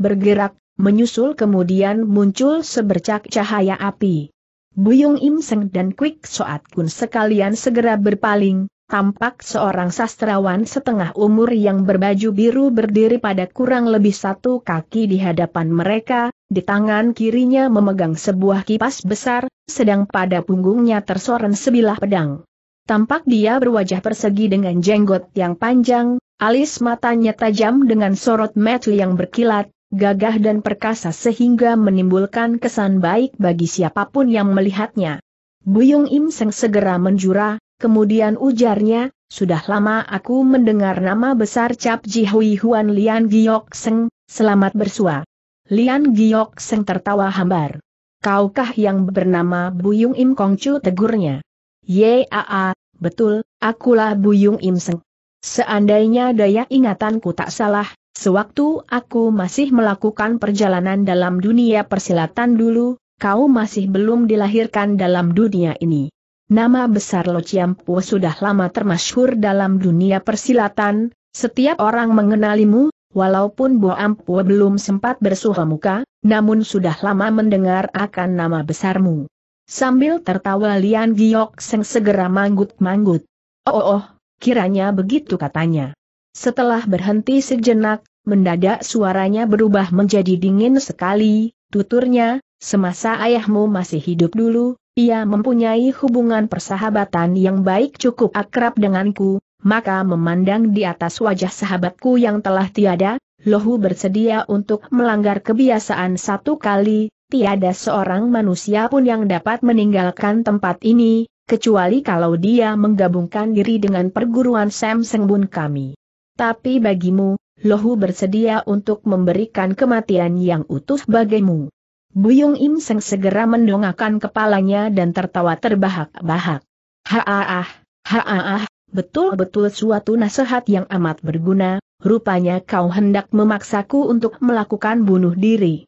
bergerak, menyusul kemudian muncul sebercak cahaya api. Buyung Im Seng dan Quick Soat Kun sekalian segera berpaling, tampak seorang sastrawan setengah umur yang berbaju biru berdiri pada kurang lebih satu kaki di hadapan mereka, di tangan kirinya memegang sebuah kipas besar, sedang pada punggungnya tersoren sebilah pedang. Tampak dia berwajah persegi dengan jenggot yang panjang, alis matanya tajam dengan sorot mata yang berkilat, gagah dan perkasa sehingga menimbulkan kesan baik bagi siapapun yang melihatnya. Buyung Im Seng segera menjura, kemudian ujarnya, sudah lama aku mendengar nama besar Cap Ji Hui Huan Lian Giok Seng, selamat bersua. Lian Giok Seng tertawa hambar. Kaukah yang bernama Buyung Im Kongcu tegurnya? Yaa, betul, akulah Buyung Im Seandainya daya ingatanku tak salah, sewaktu aku masih melakukan perjalanan dalam dunia persilatan dulu, kau masih belum dilahirkan dalam dunia ini. Nama besar Lo Po sudah lama termasyhur dalam dunia persilatan, setiap orang mengenalimu, walaupun Bo Ampu belum sempat bersuha muka, namun sudah lama mendengar akan nama besarmu. Sambil tertawa Lian Giok Seng segera manggut-manggut. Oh, oh, oh, kiranya begitu katanya. Setelah berhenti sejenak, mendadak suaranya berubah menjadi dingin sekali, tuturnya, semasa ayahmu masih hidup dulu, ia mempunyai hubungan persahabatan yang baik cukup akrab denganku, maka memandang di atas wajah sahabatku yang telah tiada, Lohu bersedia untuk melanggar kebiasaan satu kali, tiada seorang manusia pun yang dapat meninggalkan tempat ini, kecuali kalau dia menggabungkan diri dengan perguruan Sam Sengbun kami. Tapi bagimu, Lohu bersedia untuk memberikan kematian yang utuh bagimu. Buyung Im Seng segera mendongakkan kepalanya dan tertawa terbahak-bahak. Haaah, haaah, betul-betul suatu nasihat yang amat berguna, rupanya kau hendak memaksaku untuk melakukan bunuh diri.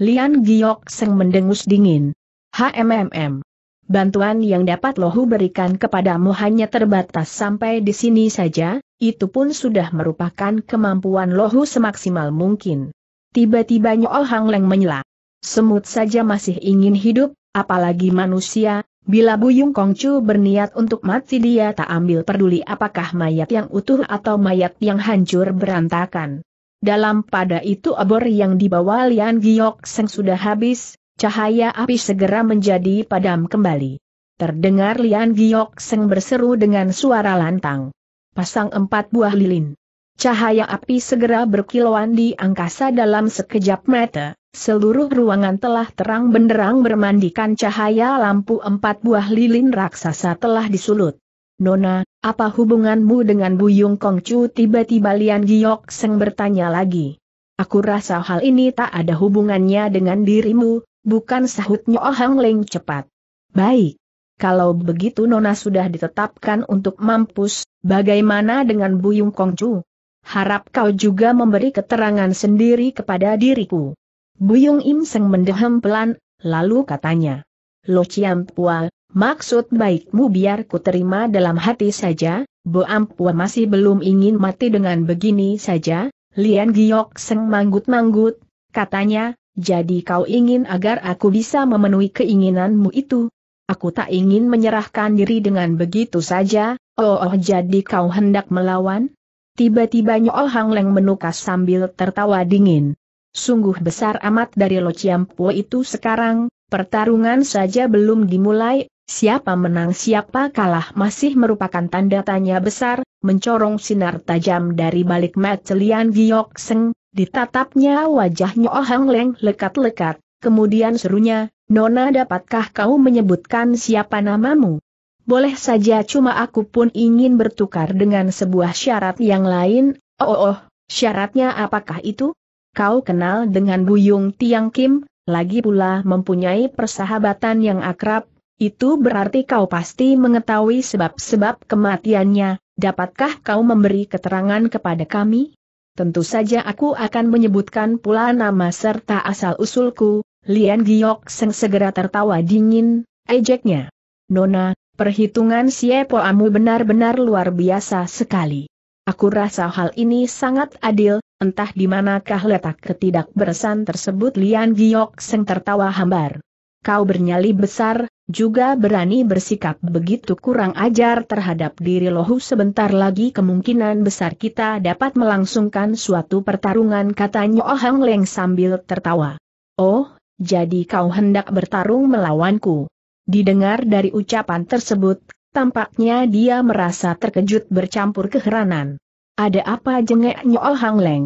Lian Giok Seng mendengus dingin. HMMM. Bantuan yang dapat Lohu berikan kepadamu hanya terbatas sampai di sini saja, itu pun sudah merupakan kemampuan Lohu semaksimal mungkin. Tiba-tiba Nyoal Hang Leng menyela. Semut saja masih ingin hidup, apalagi manusia, bila Buyung Kongcu berniat untuk mati dia tak ambil peduli apakah mayat yang utuh atau mayat yang hancur berantakan. Dalam pada itu obor yang dibawa Lian Giok Seng sudah habis, cahaya api segera menjadi padam kembali. Terdengar Lian Giok Seng berseru dengan suara lantang. Pasang empat buah lilin. Cahaya api segera berkilauan di angkasa dalam sekejap mata. Seluruh ruangan telah terang benderang bermandikan cahaya lampu empat buah lilin raksasa telah disulut. Nona, apa hubunganmu dengan Buyung Kongcu? Tiba-tiba Lian Giok Seng bertanya lagi. Aku rasa hal ini tak ada hubungannya dengan dirimu, bukan sahutnya Oh Hang Leng cepat. Baik. Kalau begitu Nona sudah ditetapkan untuk mampus, bagaimana dengan Buyung Kongcu? Harap kau juga memberi keterangan sendiri kepada diriku. Buyung Im Seng mendehem pelan, lalu katanya. Lo Chiam Pua, Maksud baikmu biar ku terima dalam hati saja, Bo Ampua masih belum ingin mati dengan begini saja, Lian Giok Seng manggut-manggut, katanya, jadi kau ingin agar aku bisa memenuhi keinginanmu itu? Aku tak ingin menyerahkan diri dengan begitu saja, oh, oh jadi kau hendak melawan? Tiba-tiba Nyo Hang Leng menukas sambil tertawa dingin. Sungguh besar amat dari Lo Chiampo itu sekarang, pertarungan saja belum dimulai, Siapa menang siapa kalah masih merupakan tanda tanya besar, mencorong sinar tajam dari balik mata Lian Giok Seng, ditatapnya wajahnya Ohang Leng lekat-lekat, kemudian serunya, Nona dapatkah kau menyebutkan siapa namamu? Boleh saja cuma aku pun ingin bertukar dengan sebuah syarat yang lain, oh oh, oh syaratnya apakah itu? Kau kenal dengan Buyung Tiang Kim, lagi pula mempunyai persahabatan yang akrab, itu berarti kau pasti mengetahui sebab-sebab kematiannya, dapatkah kau memberi keterangan kepada kami? Tentu saja aku akan menyebutkan pula nama serta asal-usulku, Lian Giok Seng segera tertawa dingin, ejeknya. Nona, perhitungan amu benar-benar luar biasa sekali. Aku rasa hal ini sangat adil, entah di manakah letak ketidakberesan tersebut Lian Giok Seng tertawa hambar. Kau bernyali besar, juga berani bersikap begitu kurang ajar terhadap diri Lohu sebentar lagi kemungkinan besar kita dapat melangsungkan suatu pertarungan katanya Oh Hang Leng sambil tertawa. Oh, jadi kau hendak bertarung melawanku. Didengar dari ucapan tersebut, tampaknya dia merasa terkejut bercampur keheranan. Ada apa jengek Oh Hang Leng?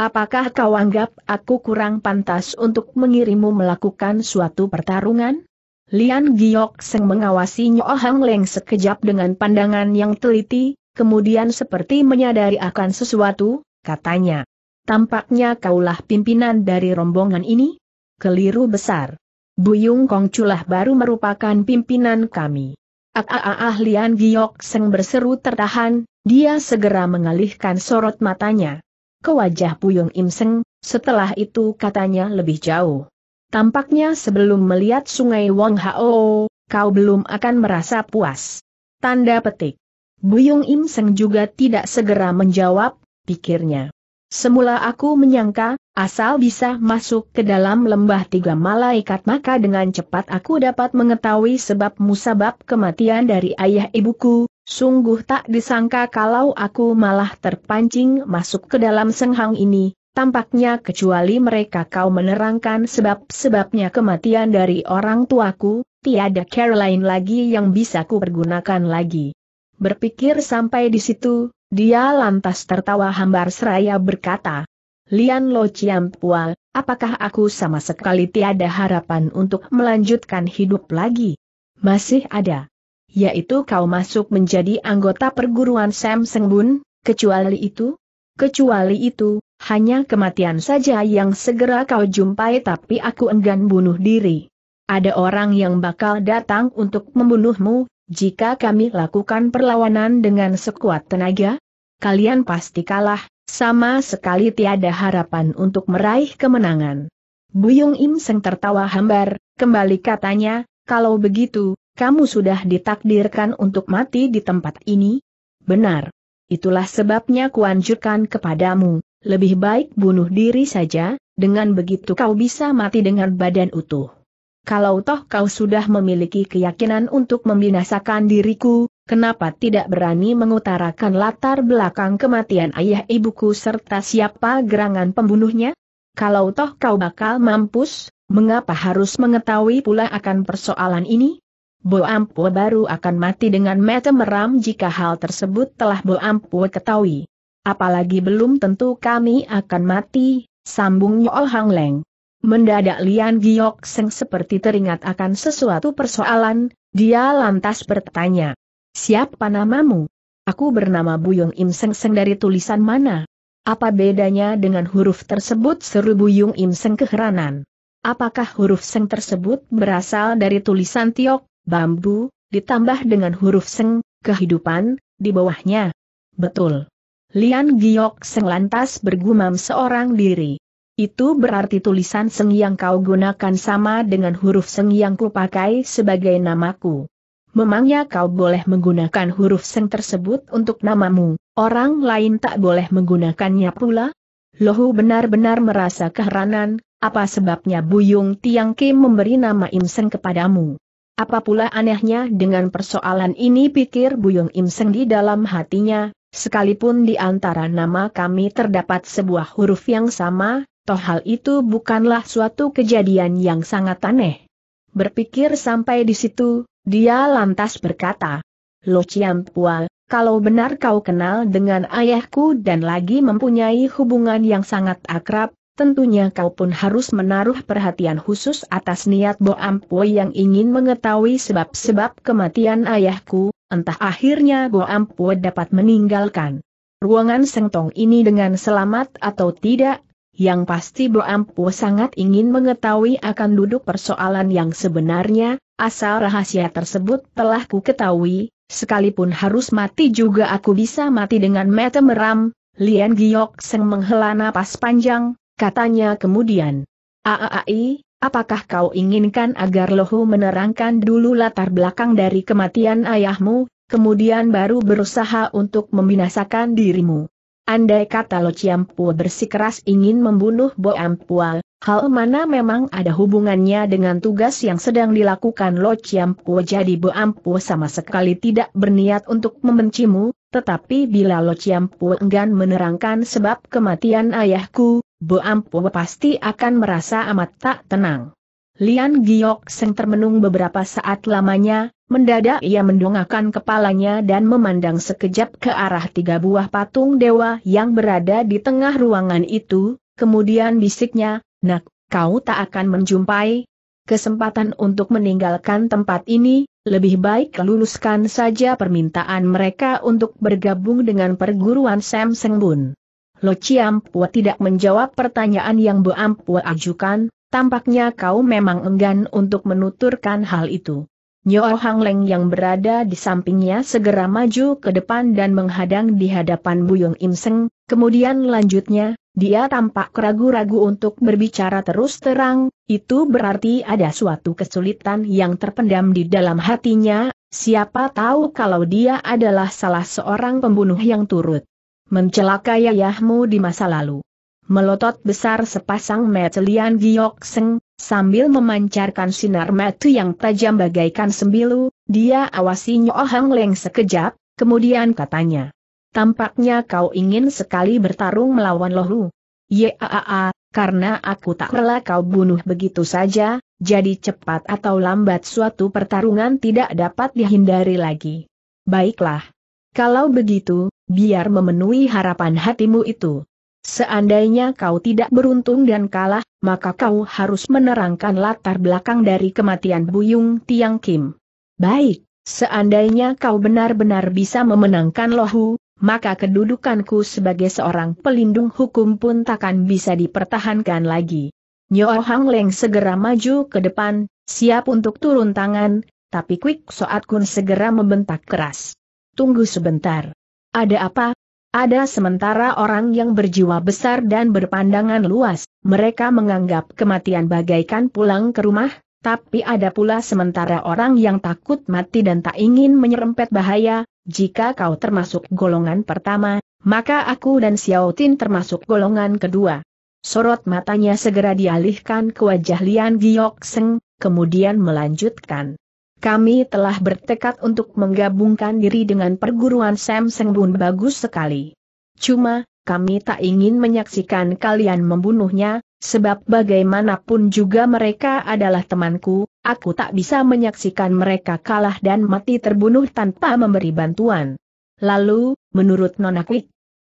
Apakah kau anggap aku kurang pantas untuk mengirimu melakukan suatu pertarungan? Lian Giok Seng mengawasi Nyo Hang Leng sekejap dengan pandangan yang teliti, kemudian seperti menyadari akan sesuatu, katanya. Tampaknya kaulah pimpinan dari rombongan ini? Keliru besar. Buyung Kong Chulah baru merupakan pimpinan kami. Ah ah, ah ah Lian Giok Seng berseru tertahan, dia segera mengalihkan sorot matanya. Ke wajah Buyung Im Seng, setelah itu katanya lebih jauh. Tampaknya sebelum melihat sungai Wong Hao, kau belum akan merasa puas. Tanda petik. Buyung Im Seng juga tidak segera menjawab, pikirnya. Semula aku menyangka, asal bisa masuk ke dalam lembah tiga malaikat maka dengan cepat aku dapat mengetahui sebab musabab kematian dari ayah ibuku, sungguh tak disangka kalau aku malah terpancing masuk ke dalam senghang ini, Tampaknya kecuali mereka kau menerangkan sebab-sebabnya kematian dari orang tuaku, tiada Caroline lagi yang bisa ku pergunakan lagi. Berpikir sampai di situ, dia lantas tertawa hambar seraya berkata, Lian Lo Pual, apakah aku sama sekali tiada harapan untuk melanjutkan hidup lagi? Masih ada. Yaitu kau masuk menjadi anggota perguruan Sam Seng Bun, kecuali itu? Kecuali itu, hanya kematian saja yang segera kau jumpai tapi aku enggan bunuh diri. Ada orang yang bakal datang untuk membunuhmu, jika kami lakukan perlawanan dengan sekuat tenaga? Kalian pasti kalah, sama sekali tiada harapan untuk meraih kemenangan. Buyung Im Seng tertawa hambar, kembali katanya, kalau begitu, kamu sudah ditakdirkan untuk mati di tempat ini? Benar. Itulah sebabnya kuanjurkan kepadamu, lebih baik bunuh diri saja, dengan begitu kau bisa mati dengan badan utuh. Kalau toh kau sudah memiliki keyakinan untuk membinasakan diriku, kenapa tidak berani mengutarakan latar belakang kematian ayah ibuku serta siapa gerangan pembunuhnya? Kalau toh kau bakal mampus, mengapa harus mengetahui pula akan persoalan ini? Boampu baru akan mati dengan mata meram jika hal tersebut telah Boampu ketahui apalagi belum tentu kami akan mati, sambung Yoel Hang Leng. Mendadak Lian Giok Seng seperti teringat akan sesuatu persoalan, dia lantas bertanya. Siapa namamu? Aku bernama Buyung Im Seng Seng dari tulisan mana? Apa bedanya dengan huruf tersebut seru Buyung Im Seng keheranan? Apakah huruf Seng tersebut berasal dari tulisan Tiok, bambu, ditambah dengan huruf Seng, kehidupan, di bawahnya? Betul. Lian Giok Seng lantas bergumam seorang diri. Itu berarti tulisan Seng yang kau gunakan sama dengan huruf Seng yang kupakai sebagai namaku. Memangnya kau boleh menggunakan huruf Seng tersebut untuk namamu, orang lain tak boleh menggunakannya pula? Lohu benar-benar merasa keheranan, apa sebabnya Buyung Tiang Kim memberi nama Im Seng kepadamu? Apa pula anehnya dengan persoalan ini pikir Buyung Im Seng di dalam hatinya, Sekalipun di antara nama kami terdapat sebuah huruf yang sama, toh hal itu bukanlah suatu kejadian yang sangat aneh. Berpikir sampai di situ, dia lantas berkata, Lo Pua, kalau benar kau kenal dengan ayahku dan lagi mempunyai hubungan yang sangat akrab, Tentunya kau pun harus menaruh perhatian khusus atas niat Bo Ampue yang ingin mengetahui sebab-sebab kematian ayahku, entah akhirnya Bo Ampu dapat meninggalkan ruangan sengtong ini dengan selamat atau tidak, yang pasti Bo Ampu sangat ingin mengetahui akan duduk persoalan yang sebenarnya, asal rahasia tersebut telah ku ketahui, sekalipun harus mati juga aku bisa mati dengan mata meram, Lian Giok Seng menghela napas panjang, katanya kemudian. Aaai, Apakah kau inginkan agar Lohu menerangkan dulu latar belakang dari kematian ayahmu, kemudian baru berusaha untuk membinasakan dirimu? Andai kata Lo Po bersikeras ingin membunuh Bo Ampual, hal mana memang ada hubungannya dengan tugas yang sedang dilakukan Lo Po. jadi Bo Ampu sama sekali tidak berniat untuk membencimu, tetapi bila Lo Ciampu enggan menerangkan sebab kematian ayahku, Ampu pasti akan merasa amat tak tenang. Lian Giok Seng termenung beberapa saat lamanya, mendadak ia mendongakkan kepalanya dan memandang sekejap ke arah tiga buah patung dewa yang berada di tengah ruangan itu, kemudian bisiknya, nak, kau tak akan menjumpai kesempatan untuk meninggalkan tempat ini, lebih baik luluskan saja permintaan mereka untuk bergabung dengan perguruan Sam Sengbun. Lo Pua tidak menjawab pertanyaan yang Bu Ampua ajukan, tampaknya kau memang enggan untuk menuturkan hal itu. Nyo Hang Leng yang berada di sampingnya segera maju ke depan dan menghadang di hadapan Bu Yong Im Seng, kemudian lanjutnya, dia tampak ragu-ragu untuk berbicara terus terang, itu berarti ada suatu kesulitan yang terpendam di dalam hatinya, siapa tahu kalau dia adalah salah seorang pembunuh yang turut Mencelakai ayahmu di masa lalu. Melotot besar sepasang mata Lian Giok Seng, sambil memancarkan sinar mata yang tajam bagaikan sembilu, dia awasi Nyo Leng sekejap, kemudian katanya. Tampaknya kau ingin sekali bertarung melawan Lohu. Yaa, karena aku tak rela kau bunuh begitu saja, jadi cepat atau lambat suatu pertarungan tidak dapat dihindari lagi. Baiklah. Kalau begitu, biar memenuhi harapan hatimu itu. Seandainya kau tidak beruntung dan kalah, maka kau harus menerangkan latar belakang dari kematian Buyung Tiang Kim. Baik, seandainya kau benar-benar bisa memenangkan lohu, maka kedudukanku sebagai seorang pelindung hukum pun takkan bisa dipertahankan lagi. Nyo Hang Leng segera maju ke depan, siap untuk turun tangan, tapi Quick Soat Kun segera membentak keras. Tunggu sebentar. Ada apa? Ada sementara orang yang berjiwa besar dan berpandangan luas, mereka menganggap kematian bagaikan pulang ke rumah, tapi ada pula sementara orang yang takut mati dan tak ingin menyerempet bahaya, jika kau termasuk golongan pertama, maka aku dan Xiao Tin termasuk golongan kedua. Sorot matanya segera dialihkan ke wajah Lian Giok Seng, kemudian melanjutkan. Kami telah bertekad untuk menggabungkan diri dengan perguruan Sam Bun bagus sekali. Cuma, kami tak ingin menyaksikan kalian membunuhnya, sebab bagaimanapun juga mereka adalah temanku, aku tak bisa menyaksikan mereka kalah dan mati terbunuh tanpa memberi bantuan. Lalu, menurut Nona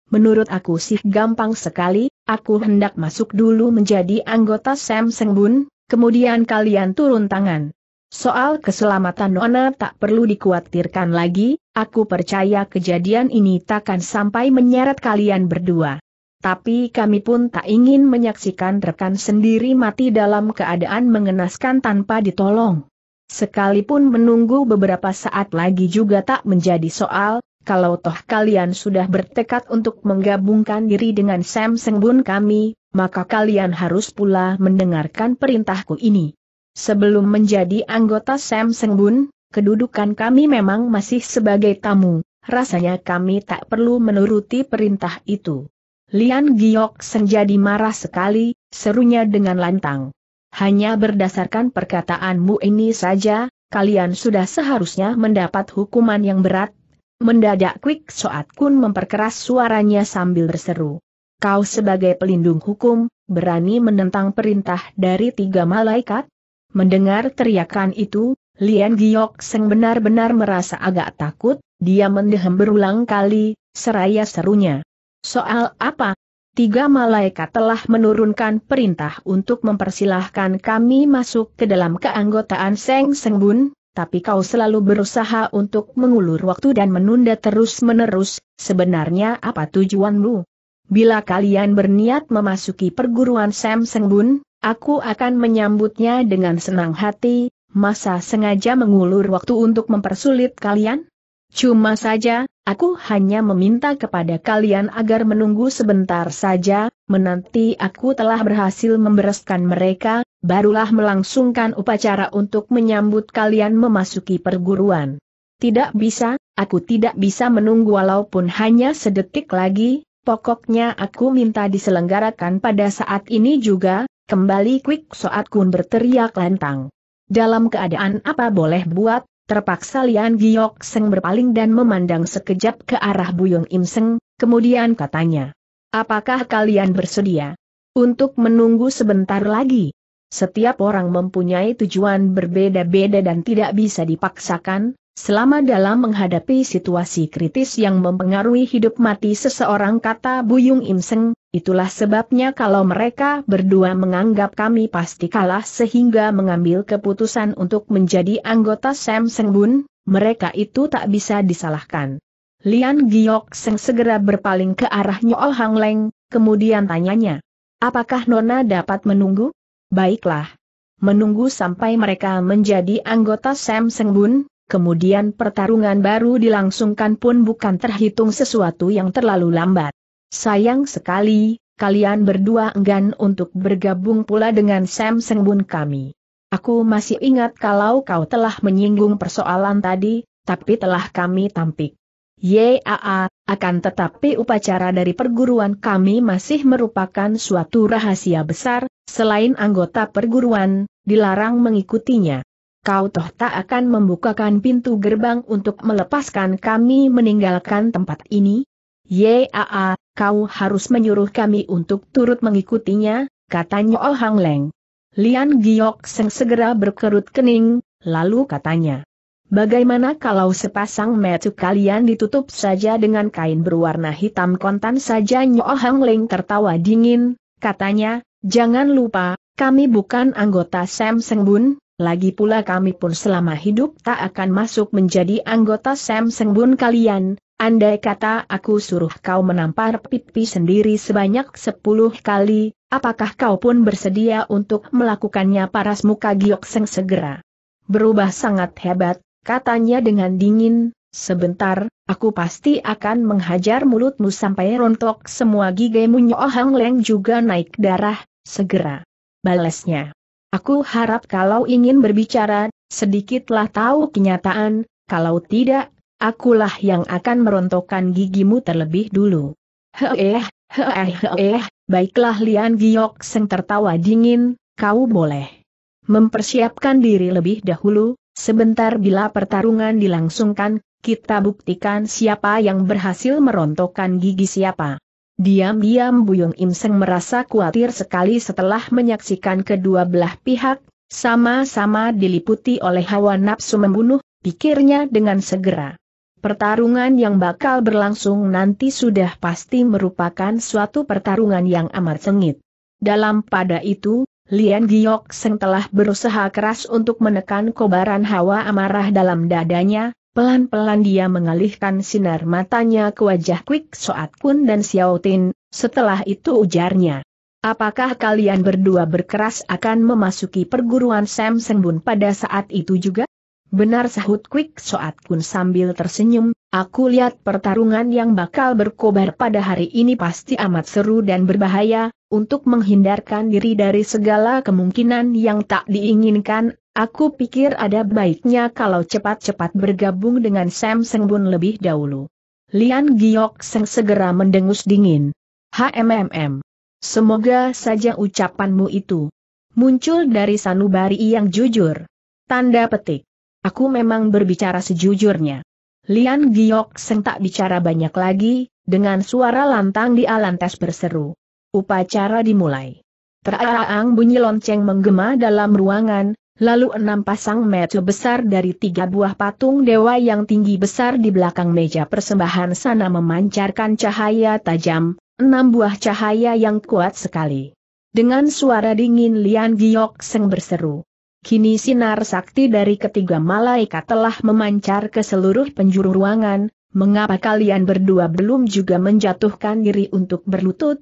menurut aku sih gampang sekali, aku hendak masuk dulu menjadi anggota Sam Bun, kemudian kalian turun tangan. Soal keselamatan Nona tak perlu dikhawatirkan lagi, aku percaya kejadian ini takkan sampai menyeret kalian berdua. Tapi kami pun tak ingin menyaksikan rekan sendiri mati dalam keadaan mengenaskan tanpa ditolong. Sekalipun menunggu beberapa saat lagi juga tak menjadi soal, kalau toh kalian sudah bertekad untuk menggabungkan diri dengan Sam Sengbun kami, maka kalian harus pula mendengarkan perintahku ini. Sebelum menjadi anggota Sam Sengbun, kedudukan kami memang masih sebagai tamu, rasanya kami tak perlu menuruti perintah itu. Lian Giok Seng jadi marah sekali, serunya dengan lantang. Hanya berdasarkan perkataanmu ini saja, kalian sudah seharusnya mendapat hukuman yang berat. Mendadak Quick Soat Kun memperkeras suaranya sambil berseru. Kau sebagai pelindung hukum, berani menentang perintah dari tiga malaikat? Mendengar teriakan itu, Lian Giok Seng benar-benar merasa agak takut, dia mendehem berulang kali, seraya serunya. Soal apa? Tiga malaikat telah menurunkan perintah untuk mempersilahkan kami masuk ke dalam keanggotaan Seng Seng Bun, tapi kau selalu berusaha untuk mengulur waktu dan menunda terus-menerus, sebenarnya apa tujuanmu? Bila kalian berniat memasuki perguruan Sam Sengbun, aku akan menyambutnya dengan senang hati, masa sengaja mengulur waktu untuk mempersulit kalian? Cuma saja, aku hanya meminta kepada kalian agar menunggu sebentar saja, menanti aku telah berhasil membereskan mereka, barulah melangsungkan upacara untuk menyambut kalian memasuki perguruan. Tidak bisa, aku tidak bisa menunggu walaupun hanya sedetik lagi, Pokoknya aku minta diselenggarakan pada saat ini juga, kembali Quick Soat Kun berteriak lantang. Dalam keadaan apa boleh buat, terpaksa Lian Giok Seng berpaling dan memandang sekejap ke arah Buyung Im Seng, kemudian katanya. Apakah kalian bersedia untuk menunggu sebentar lagi? Setiap orang mempunyai tujuan berbeda-beda dan tidak bisa dipaksakan, Selama dalam menghadapi situasi kritis yang mempengaruhi hidup mati seseorang kata Buyung Imseng, itulah sebabnya kalau mereka berdua menganggap kami pasti kalah sehingga mengambil keputusan untuk menjadi anggota Sam Seng Bun, mereka itu tak bisa disalahkan. Lian Giok Seng segera berpaling ke arah Nyol oh Hang Leng, kemudian tanyanya, apakah Nona dapat menunggu? Baiklah. Menunggu sampai mereka menjadi anggota Sam Seng Bun, kemudian pertarungan baru dilangsungkan pun bukan terhitung sesuatu yang terlalu lambat. Sayang sekali, kalian berdua enggan untuk bergabung pula dengan Sam Sengbun kami. Aku masih ingat kalau kau telah menyinggung persoalan tadi, tapi telah kami tampik. YAA, akan tetapi upacara dari perguruan kami masih merupakan suatu rahasia besar, selain anggota perguruan, dilarang mengikutinya kau toh tak akan membukakan pintu gerbang untuk melepaskan kami meninggalkan tempat ini? Yaa, kau harus menyuruh kami untuk turut mengikutinya, katanya Oh Hang Leng. Lian Giok Seng segera berkerut kening, lalu katanya. Bagaimana kalau sepasang metu kalian ditutup saja dengan kain berwarna hitam kontan saja Nyo oh Hang Leng tertawa dingin, katanya, jangan lupa, kami bukan anggota Sam Bun. Lagi pula kami pun selama hidup tak akan masuk menjadi anggota Sam Sengbun kalian, andai kata aku suruh kau menampar pipi sendiri sebanyak sepuluh kali, apakah kau pun bersedia untuk melakukannya paras muka Giok Seng segera? Berubah sangat hebat, katanya dengan dingin, sebentar, aku pasti akan menghajar mulutmu sampai rontok semua gigimu Nyoh Leng juga naik darah, segera. balasnya. Aku harap kalau ingin berbicara, sedikitlah tahu kenyataan, kalau tidak, akulah yang akan merontokkan gigimu terlebih dulu. Heeh, heeh, heeh, baiklah Lian Giok Seng tertawa dingin, kau boleh mempersiapkan diri lebih dahulu, sebentar bila pertarungan dilangsungkan, kita buktikan siapa yang berhasil merontokkan gigi siapa. Diam-diam Buyung Im Seng merasa khawatir sekali setelah menyaksikan kedua belah pihak, sama-sama diliputi oleh hawa nafsu membunuh, pikirnya dengan segera. Pertarungan yang bakal berlangsung nanti sudah pasti merupakan suatu pertarungan yang amat sengit. Dalam pada itu, Lian Giok Seng telah berusaha keras untuk menekan kobaran hawa amarah dalam dadanya, Pelan-pelan dia mengalihkan sinar matanya ke wajah Quick Soat Kun dan Xiao Tin, setelah itu ujarnya. Apakah kalian berdua berkeras akan memasuki perguruan Sam Senbun pada saat itu juga? Benar sahut Quick Soat Kun sambil tersenyum, aku lihat pertarungan yang bakal berkobar pada hari ini pasti amat seru dan berbahaya, untuk menghindarkan diri dari segala kemungkinan yang tak diinginkan, Aku pikir ada baiknya kalau cepat-cepat bergabung dengan Sam Seng Bun lebih dahulu. Lian Giok Seng segera mendengus dingin. HMMM. Semoga saja ucapanmu itu muncul dari sanubari yang jujur. Tanda petik. Aku memang berbicara sejujurnya. Lian Giok Seng tak bicara banyak lagi, dengan suara lantang di Alantes berseru. Upacara dimulai. Teraang bunyi lonceng menggema dalam ruangan, Lalu enam pasang mata besar dari tiga buah patung dewa yang tinggi besar di belakang meja persembahan sana memancarkan cahaya tajam, enam buah cahaya yang kuat sekali. Dengan suara dingin Lian Giok Seng berseru. Kini sinar sakti dari ketiga malaikat telah memancar ke seluruh penjuru ruangan, mengapa kalian berdua belum juga menjatuhkan diri untuk berlutut?